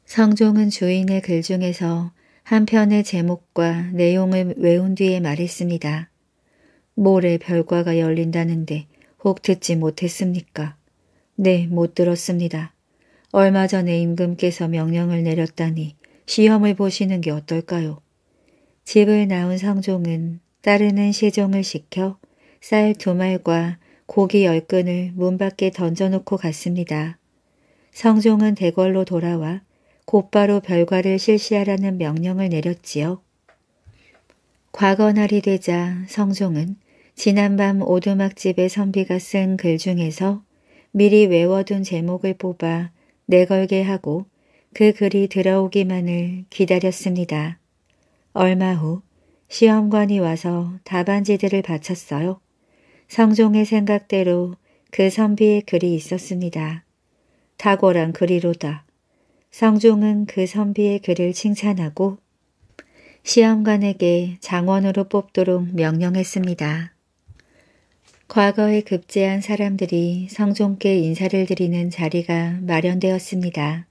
Speaker 1: 성종은 주인의 글 중에서 한 편의 제목과 내용을 외운 뒤에 말했습니다. 모레 별과가 열린다는데 혹 듣지 못했습니까? 네, 못 들었습니다. 얼마 전에 임금께서 명령을 내렸다니 시험을 보시는 게 어떨까요? 집을 나온 성종은 따르는 시종을 시켜 쌀 두 말과 고기 열 끈을 문 밖에 던져놓고 갔습니다. 성종은 대궐로 돌아와 곧바로 별과를 실시하라는 명령을 내렸지요. 과거날이 되자 성종은 지난밤 오두막집의 선비가 쓴 글 중에서 미리 외워둔 제목을 뽑아 내걸게 하고 그 글이 들어오기만을 기다렸습니다. 얼마 후 시험관이 와서 답안지들을 바쳤어요. 성종의 생각대로 그 선비의 글이 있었습니다. 탁월한 글이로다. 성종은 그 선비의 글을 칭찬하고 시험관에게 장원으로 뽑도록 명령했습니다. 과거에 급제한 사람들이 성종께 인사를 드리는 자리가 마련되었습니다.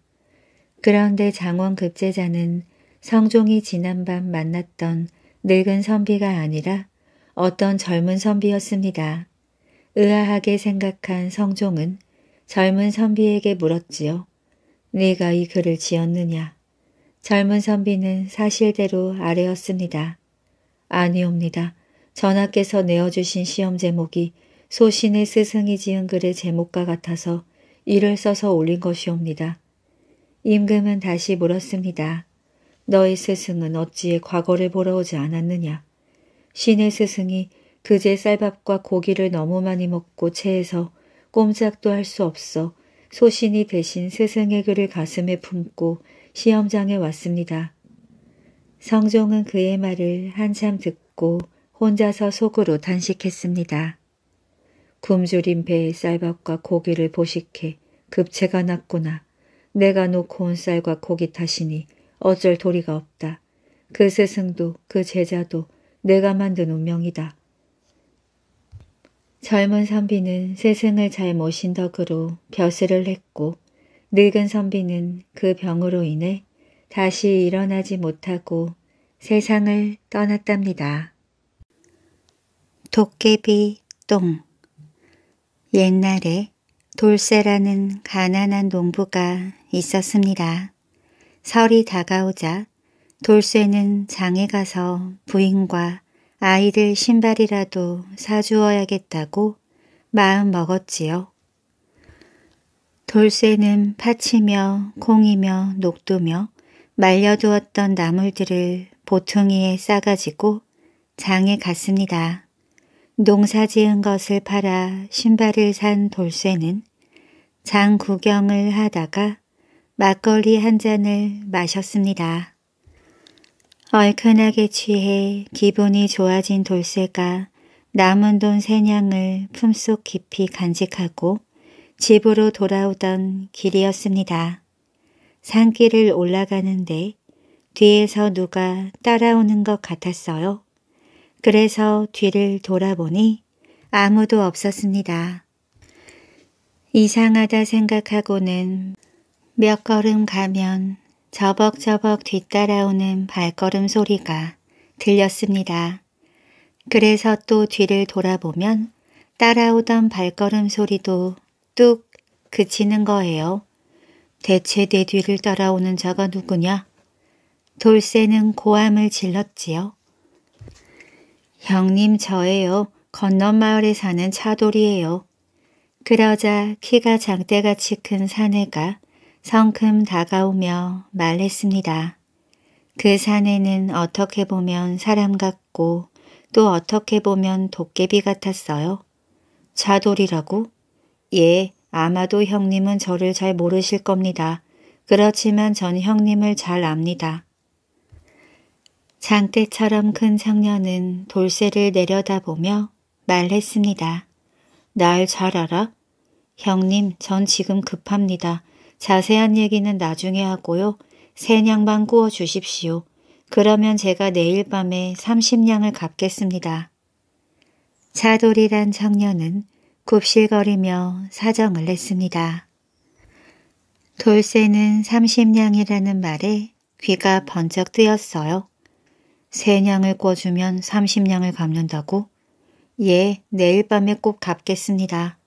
Speaker 1: 그런데 장원 급제자는 성종이 지난밤 만났던 늙은 선비가 아니라 어떤 젊은 선비였습니다. 의아하게 생각한 성종은 젊은 선비에게 물었지요. 네가 이 글을 지었느냐? 젊은 선비는 사실대로 아래였습니다. 아니옵니다. 전하께서 내어주신 시험 제목이 소신의 스승이 지은 글의 제목과 같아서 이를 써서 올린 것이옵니다. 임금은 다시 물었습니다. 너의 스승은 어찌에 과거를 보러 오지 않았느냐. 신의 스승이 그제 쌀밥과 고기를 너무 많이 먹고 체해서 꼼짝도 할 수 없어 소신이 대신 스승의 글을 가슴에 품고 시험장에 왔습니다. 성종은 그의 말을 한참 듣고 혼자서 속으로 단식했습니다. 굶주린 배에 쌀밥과 고기를 보식해 급체가 났구나. 내가 놓고 온 쌀과 고기 탓이니 어쩔 도리가 없다. 그 스승도 그 제자도 내가 만든 운명이다. 젊은 선비는 스승을 잘 모신 덕으로 벼슬을 했고 늙은 선비는 그 병으로 인해 다시 일어나지 못하고 세상을 떠났답니다. 도깨비 똥 옛날에 돌쇠라는 가난한 농부가 있었습니다. 설이 다가오자 돌쇠는 장에 가서 부인과 아이들 신발이라도 사주어야겠다고 마음 먹었지요. 돌쇠는 파치며 콩이며 녹두며 말려두었던 나물들을 보퉁이에 싸가지고 장에 갔습니다. 농사지은 것을 팔아 신발을 산 돌쇠는 장 구경을 하다가 막걸리 한 잔을 마셨습니다. 얼큰하게 취해 기분이 좋아진 돌쇠가 남은 돈 세냥을 품속 깊이 간직하고 집으로 돌아오던 길이었습니다. 산길을 올라가는데 뒤에서 누가 따라오는 것 같았어요. 그래서 뒤를 돌아보니 아무도 없었습니다. 이상하다 생각하고는 몇 걸음 가면 저벅저벅 뒤따라오는 발걸음 소리가 들렸습니다. 그래서 또 뒤를 돌아보면 따라오던 발걸음 소리도 뚝 그치는 거예요. 대체 내 뒤를 따라오는 자가 누구냐? 돌쇠는 고함을 질렀지요. 형님 저예요. 건너 마을에 사는 차돌이에요. 그러자 키가 장대같이 큰 사내가 성큼 다가오며 말했습니다. 그 사내는 어떻게 보면 사람 같고 또 어떻게 보면 도깨비 같았어요. 차돌이라고 예, 아마도 형님은 저를 잘 모르실 겁니다. 그렇지만 전 형님을 잘 압니다. 장대처럼 큰 청년은 돌쇠를 내려다보며 말했습니다. 날 잘 알아? 형님, 전 지금 급합니다. 자세한 얘기는 나중에 하고요. 세냥만 구워 주십시오. 그러면 제가 내일 밤에 30냥을 갚겠습니다. 차돌이란 청년은 굽실거리며 사정을 냈습니다. 돌쇠는 30냥이라는 말에 귀가 번쩍 뜨였어요. 세냥을 꿔주면 30냥을 갚는다고? 예, 내일 밤에 꼭 갚겠습니다.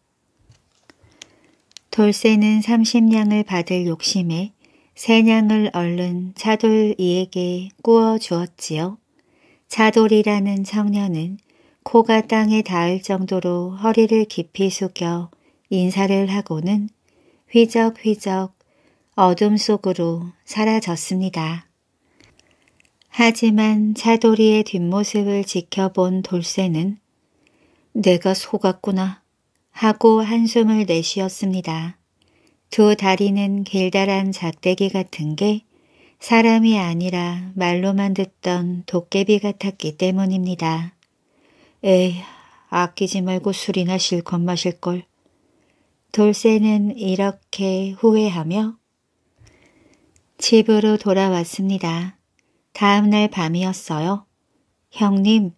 Speaker 1: 돌쇠는 삼십냥을 받을 욕심에 세냥을 얼른 차돌 이에게 꾸어 주었지요. 차돌이라는 청년은 코가 땅에 닿을 정도로 허리를 깊이 숙여 인사를 하고는 휘적휘적 어둠 속으로 사라졌습니다. 하지만 차돌이의 뒷모습을 지켜본 돌쇠는 내가 속았구나. 하고 한숨을 내쉬었습니다. 두 다리는 길다란 작대기 같은 게 사람이 아니라 말로만 듣던 도깨비 같았기 때문입니다. 에이, 아끼지 말고 술이나 실컷 마실걸. 돌쇠는 이렇게 후회하며 집으로 돌아왔습니다. 다음날 밤이었어요. 형님,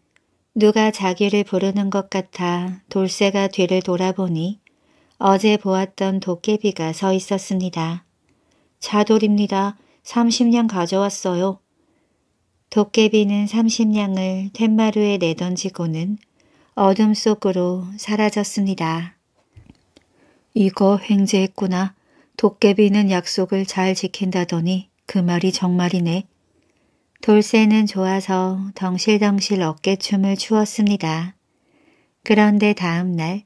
Speaker 1: 누가 자기를 부르는 것 같아 돌쇠가 뒤를 돌아보니 어제 보았던 도깨비가 서 있었습니다. 자돌입니다. 30냥 가져왔어요. 도깨비는 30냥을 툇마루에 내던지고는 어둠 속으로 사라졌습니다. 이거 횡재했구나. 도깨비는 약속을 잘 지킨다더니 그 말이 정말이네. 돌쇠는 좋아서 덩실덩실 어깨춤을 추었습니다. 그런데 다음 날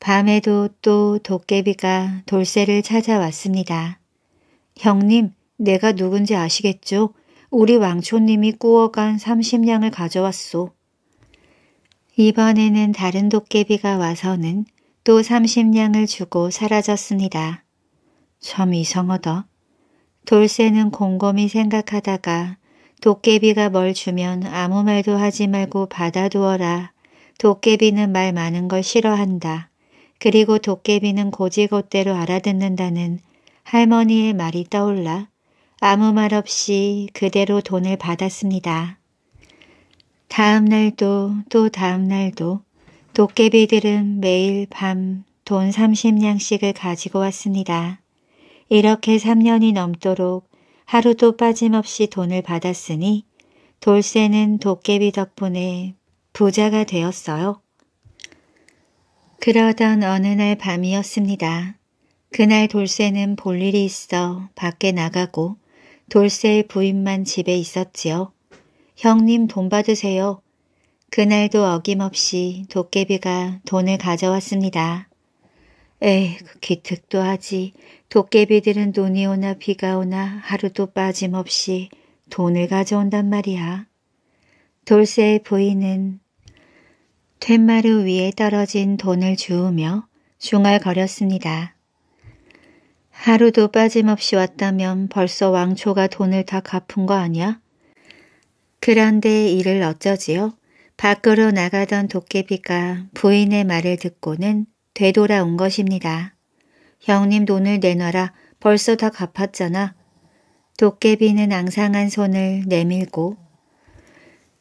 Speaker 1: 밤에도 또 도깨비가 돌쇠를 찾아왔습니다. 형님, 내가 누군지 아시겠죠? 우리 왕촌님이 꾸어간 30냥을 가져왔소. 이번에는 다른 도깨비가 와서는 또 30냥을 주고 사라졌습니다. 참 이상하다. 돌쇠는 곰곰이 생각하다가 도깨비가 뭘 주면 아무 말도 하지 말고 받아두어라. 도깨비는 말 많은 걸 싫어한다. 그리고 도깨비는 고지고대로 알아듣는다는 할머니의 말이 떠올라 아무 말 없이 그대로 돈을 받았습니다. 다음 날도 또 다음 날도 도깨비들은 매일 밤 돈 30냥씩을 가지고 왔습니다. 이렇게 3년이 넘도록 하루도 빠짐없이 돈을 받았으니 돌쇠는 도깨비 덕분에 부자가 되었어요. 그러던 어느 날 밤이었습니다. 그날 돌쇠는 볼 일이 있어 밖에 나가고 돌쇠의 부인만 집에 있었지요. 형님 돈 받으세요. 그날도 어김없이 도깨비가 돈을 가져왔습니다. 에이, 기특도 하지. 도깨비들은 돈이 오나 비가 오나 하루도 빠짐없이 돈을 가져온단 말이야. 돌쇠의 부인은 툇마루 위에 떨어진 돈을 주우며 중얼거렸습니다. 하루도 빠짐없이 왔다면 벌써 왕초가 돈을 다 갚은 거 아니야? 그런데 이를 어쩌지요? 밖으로 나가던 도깨비가 부인의 말을 듣고는 되돌아온 것입니다. 형님 돈을 내놔라. 벌써 다 갚았잖아. 도깨비는 앙상한 손을 내밀고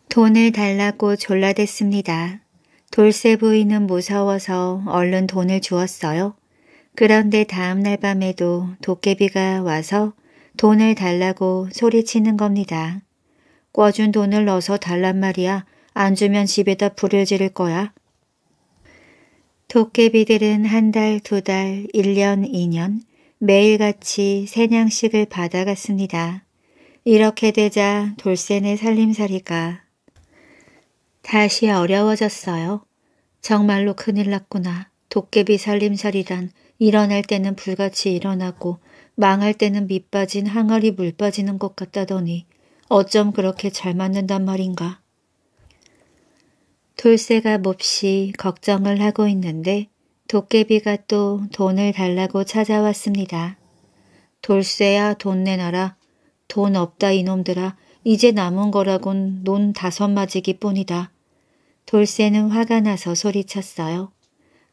Speaker 1: 돈을 달라고 졸라댔습니다. 돌쇠 부인은 무서워서 얼른 돈을 주었어요. 그런데 다음날 밤에도 도깨비가 와서 돈을 달라고 소리치는 겁니다. 꿔준 돈을 넣어서 달란 말이야. 안 주면 집에다 불을 지를 거야. 도깨비들은 한 달, 두 달, 1년, 2년 매일같이 세냥식을 받아갔습니다. 이렇게 되자 돌쇠네 살림살이가 다시 어려워졌어요. 정말로 큰일 났구나. 도깨비 살림살이란 일어날 때는 불같이 일어나고 망할 때는 밑 빠진 항아리 물 빠지는 것 같다더니 어쩜 그렇게 잘 맞는단 말인가. 돌쇠가 몹시 걱정을 하고 있는데 도깨비가 또 돈을 달라고 찾아왔습니다. 돌쇠야 돈 내놔라. 돈 없다 이놈들아. 이제 남은 거라곤 논 다섯 맞이기 뿐이다. 돌쇠는 화가 나서 소리쳤어요.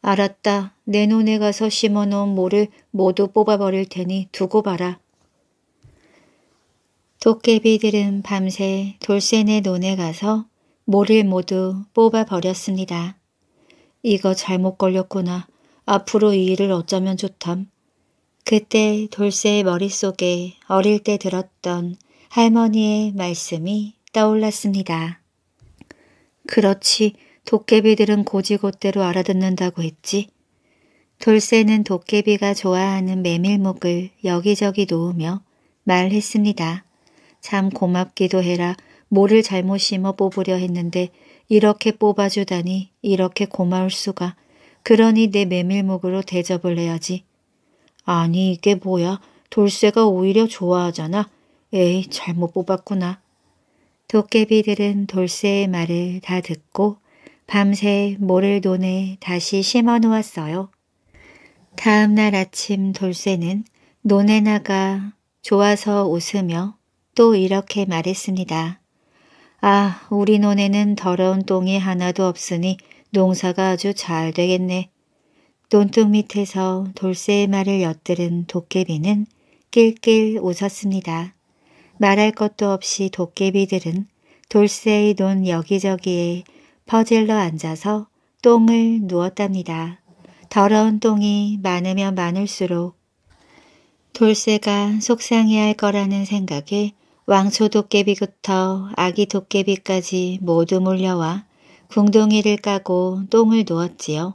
Speaker 1: 알았다. 내 논에 가서 심어놓은 모를 모두 뽑아버릴 테니 두고 봐라. 도깨비들은 밤새 돌쇠네 논에 가서 모를 모두 뽑아버렸습니다. 이거 잘못 걸렸구나. 앞으로 이 일을 어쩌면 좋담. 그때 돌쇠의 머릿속에 어릴 때 들었던 할머니의 말씀이 떠올랐습니다. 그렇지, 도깨비들은 고지고대로 알아듣는다고 했지. 돌쇠는 도깨비가 좋아하는 메밀묵을 여기저기 놓으며 말했습니다. 참 고맙기도 해라. 모를 잘못 심어 뽑으려 했는데 이렇게 뽑아주다니 이렇게 고마울 수가. 그러니 내 메밀목으로 대접을 해야지. 아니 이게 뭐야. 돌쇠가 오히려 좋아하잖아. 에이 잘못 뽑았구나. 도깨비들은 돌쇠의 말을 다 듣고 밤새 모를 논에 다시 심어 놓았어요. 다음 날 아침 돌쇠는 논에 나가 좋아서 웃으며 또 이렇게 말했습니다. 아, 우리 논에는 더러운 똥이 하나도 없으니 농사가 아주 잘 되겠네. 논둑 밑에서 돌쇠의 말을 엿들은 도깨비는 낄낄 웃었습니다. 말할 것도 없이 도깨비들은 돌쇠의 논 여기저기에 퍼질러 앉아서 똥을 누웠답니다. 더러운 똥이 많으면 많을수록 돌쇠가 속상해할 거라는 생각에 왕초 도깨비부터 아기 도깨비까지 모두 몰려와 궁둥이를 까고 똥을 누웠지요네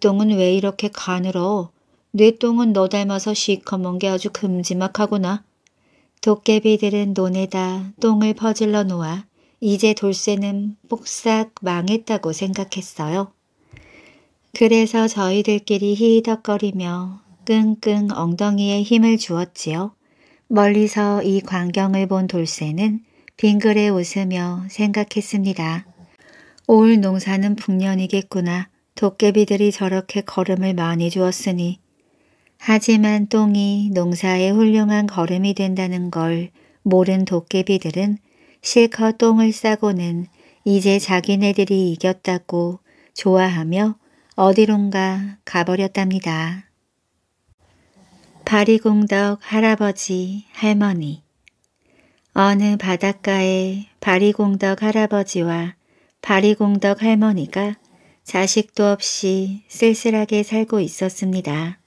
Speaker 1: 똥은 왜 이렇게 가늘어? 네 똥은 너 닮아서 시커먼 게 아주 금지막하구나. 도깨비들은 논에다 똥을 퍼질러 놓아 이제 돌쇠는 폭삭 망했다고 생각했어요. 그래서 저희들끼리 히덕거리며 끙끙 엉덩이에 힘을 주었지요. 멀리서 이 광경을 본 돌쇠는 빙그레 웃으며 생각했습니다. 올 농사는 풍년이겠구나. 도깨비들이 저렇게 걸음을 많이 주었으니. 하지만 똥이 농사에 훌륭한 걸음이 된다는 걸 모른 도깨비들은 실컷 똥을 싸고는 이제 자기네들이 이겼다고 좋아하며 어디론가 가버렸답니다. 바리공덕 할아버지 할머니 어느 바닷가에 바리공덕 할아버지와 바리공덕 할머니가 자식도 없이 쓸쓸하게 살고 있었습니다.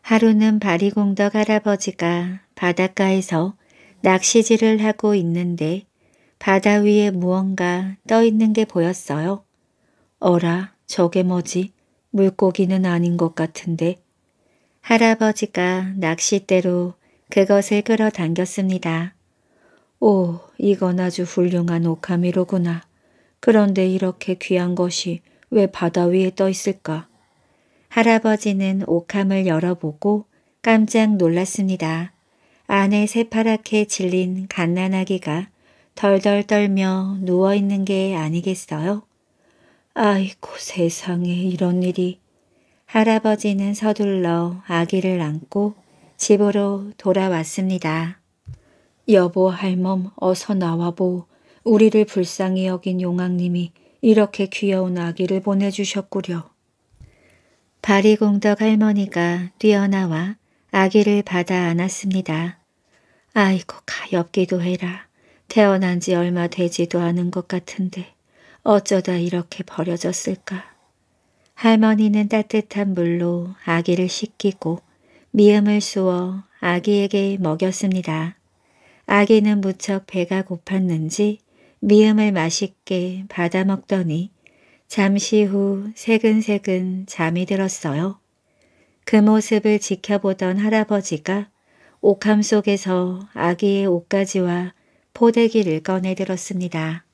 Speaker 1: 하루는 바리공덕 할아버지가 바닷가에서 낚시질을 하고 있는데 바다 위에 무언가 떠 있는 게 보였어요. 어라 저게 뭐지? 물고기는 아닌 것 같은데 할아버지가 낚싯대로 그것을 끌어당겼습니다. 오, 이건 아주 훌륭한 오카미로구나. 그런데 이렇게 귀한 것이 왜 바다 위에 떠 있을까? 할아버지는 옥함을 열어보고 깜짝 놀랐습니다. 안에 새파랗게 질린 갓난아기가 덜덜 떨며 누워있는 게 아니겠어요? 아이고 세상에 이런 일이 할아버지는 서둘러 아기를 안고 집으로 돌아왔습니다. 여보 할멈 어서 나와보. 우리를 불쌍히 여긴 용왕님이 이렇게 귀여운 아기를 보내주셨구려. 바리공덕 할머니가 뛰어나와 아기를 받아 안았습니다. 아이고 가엾기도 해라. 태어난 지 얼마 되지도 않은 것 같은데 어쩌다 이렇게 버려졌을까. 할머니는 따뜻한 물로 아기를 씻기고 미음을 쑤어 아기에게 먹였습니다. 아기는 무척 배가 고팠는지 미음을 맛있게 받아 먹더니 잠시 후 새근새근 잠이 들었어요. 그 모습을 지켜보던 할아버지가 옥함 속에서 아기의 옷가지와 포대기를 꺼내 들었습니다.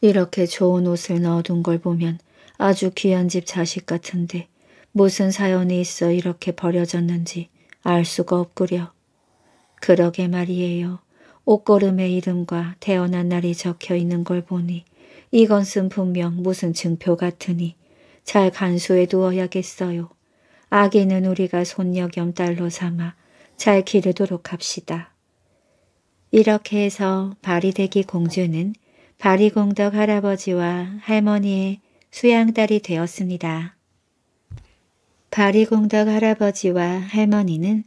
Speaker 1: 이렇게 좋은 옷을 넣어둔 걸 보면 아주 귀한 집 자식 같은데 무슨 사연이 있어 이렇게 버려졌는지 알 수가 없구려. 그러게 말이에요. 옷걸음의 이름과 태어난 날이 적혀 있는 걸 보니 이건쓴 분명 무슨 증표 같으니 잘 간수해 두어야겠어요. 아기는 우리가 손녀 겸 딸로 삼아 잘 기르도록 합시다. 이렇게 해서 바리대기 공주는 바리공덕 할아버지와 할머니의 수양딸이 되었습니다. 바리공덕 할아버지와 할머니는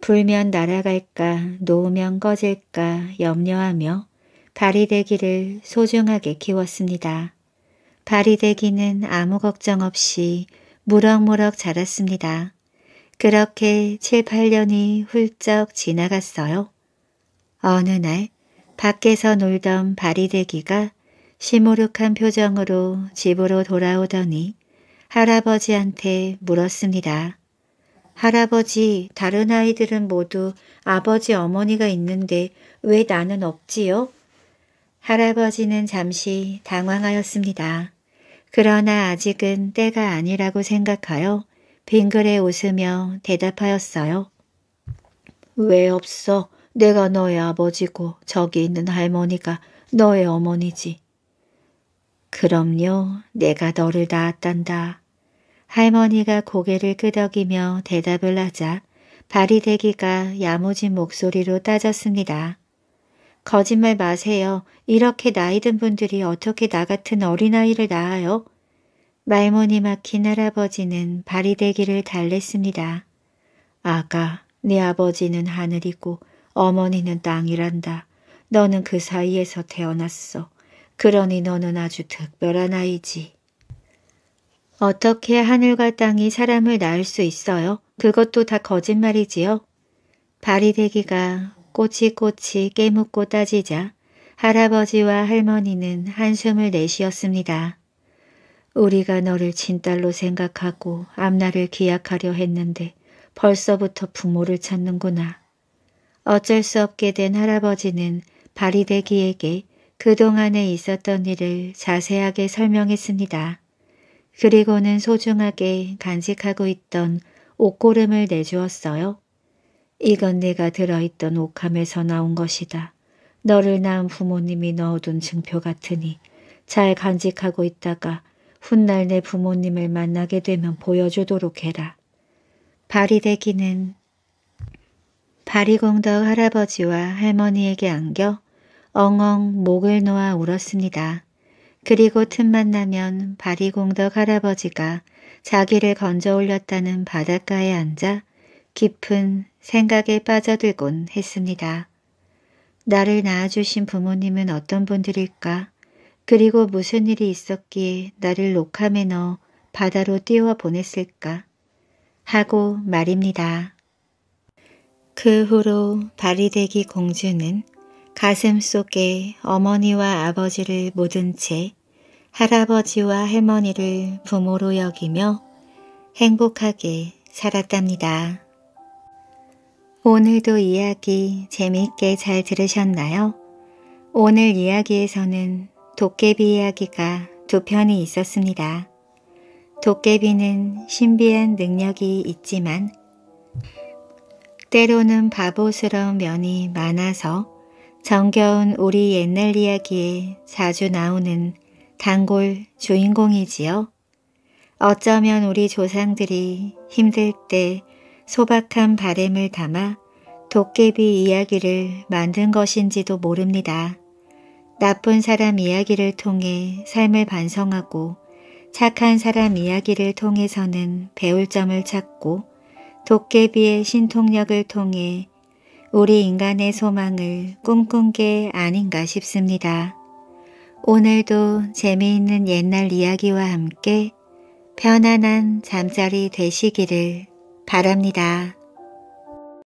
Speaker 1: 불면 날아갈까 놓으면 꺼질까 염려하며 바리대기를 소중하게 키웠습니다. 바리대기는 아무 걱정 없이 무럭무럭 자랐습니다. 그렇게 7, 8년이 훌쩍 지나갔어요. 어느 날 밖에서 놀던 바리대기가 시무룩한 표정으로 집으로 돌아오더니 할아버지한테 물었습니다. 할아버지, 다른 아이들은 모두 아버지 어머니가 있는데 왜 나는 없지요? 할아버지는 잠시 당황하였습니다. 그러나 아직은 때가 아니라고 생각하여 빙그레 웃으며 대답하였어요. 왜 없어? 내가 너의 아버지고 저기 있는 할머니가 너의 어머니지. 그럼요. 내가 너를 낳았단다. 할머니가 고개를 끄덕이며 대답을 하자 바리대기가 야무진 목소리로 따졌습니다. 거짓말 마세요. 이렇게 나이 든 분들이 어떻게 나 같은 어린아이를 낳아요? 말문이 막힌 할아버지는 바리대기를 달랬습니다. 아가, 네 아버지는 하늘이고 어머니는 땅이란다. 너는 그 사이에서 태어났어. 그러니 너는 아주 특별한 아이지. 어떻게 하늘과 땅이 사람을 낳을 수 있어요? 그것도 다 거짓말이지요. 바리대기가 꼬치꼬치 깨묻고 따지자 할아버지와 할머니는 한숨을 내쉬었습니다. 우리가 너를 친딸로 생각하고 앞날을 기약하려 했는데 벌써부터 부모를 찾는구나. 어쩔 수 없게 된 할아버지는 바리데기에게 그동안에 있었던 일을 자세하게 설명했습니다. 그리고는 소중하게 간직하고 있던 옷고름을 내주었어요. 이건 네가 들어있던 옥함에서 나온 것이다. 너를 낳은 부모님이 넣어둔 증표 같으니 잘 간직하고 있다가 훗날 내 부모님을 만나게 되면 보여주도록 해라. 바리대기는 바리공덕 할아버지와 할머니에게 안겨 엉엉 목을 놓아 울었습니다. 그리고 틈만 나면 바리공덕 할아버지가 자기를 건져 올렸다는 바닷가에 앉아 깊은 생각에 빠져들곤 했습니다. 나를 낳아주신 부모님은 어떤 분들일까? 그리고 무슨 일이 있었기에 나를 녹함에 넣어 바다로 띄워 보냈을까? 하고 말입니다. 그 후로 바리대기 공주는 가슴 속에 어머니와 아버지를 모든 채 할아버지와 할머니를 부모로 여기며 행복하게 살았답니다. 오늘도 이야기 재미있게 잘 들으셨나요? 오늘 이야기에서는 도깨비 이야기가 두 편이 있었습니다. 도깨비는 신비한 능력이 있지만 때로는 바보스러운 면이 많아서 정겨운 우리 옛날 이야기에 자주 나오는 단골 주인공이지요. 어쩌면 우리 조상들이 힘들 때 소박한 바램을 담아 도깨비 이야기를 만든 것인지도 모릅니다. 나쁜 사람 이야기를 통해 삶을 반성하고 착한 사람 이야기를 통해서는 배울 점을 찾고 도깨비의 신통력을 통해 우리 인간의 소망을 꿈꾼 게 아닌가 싶습니다. 오늘도 재미있는 옛날 이야기와 함께 편안한 잠자리 되시기를 바랍니다.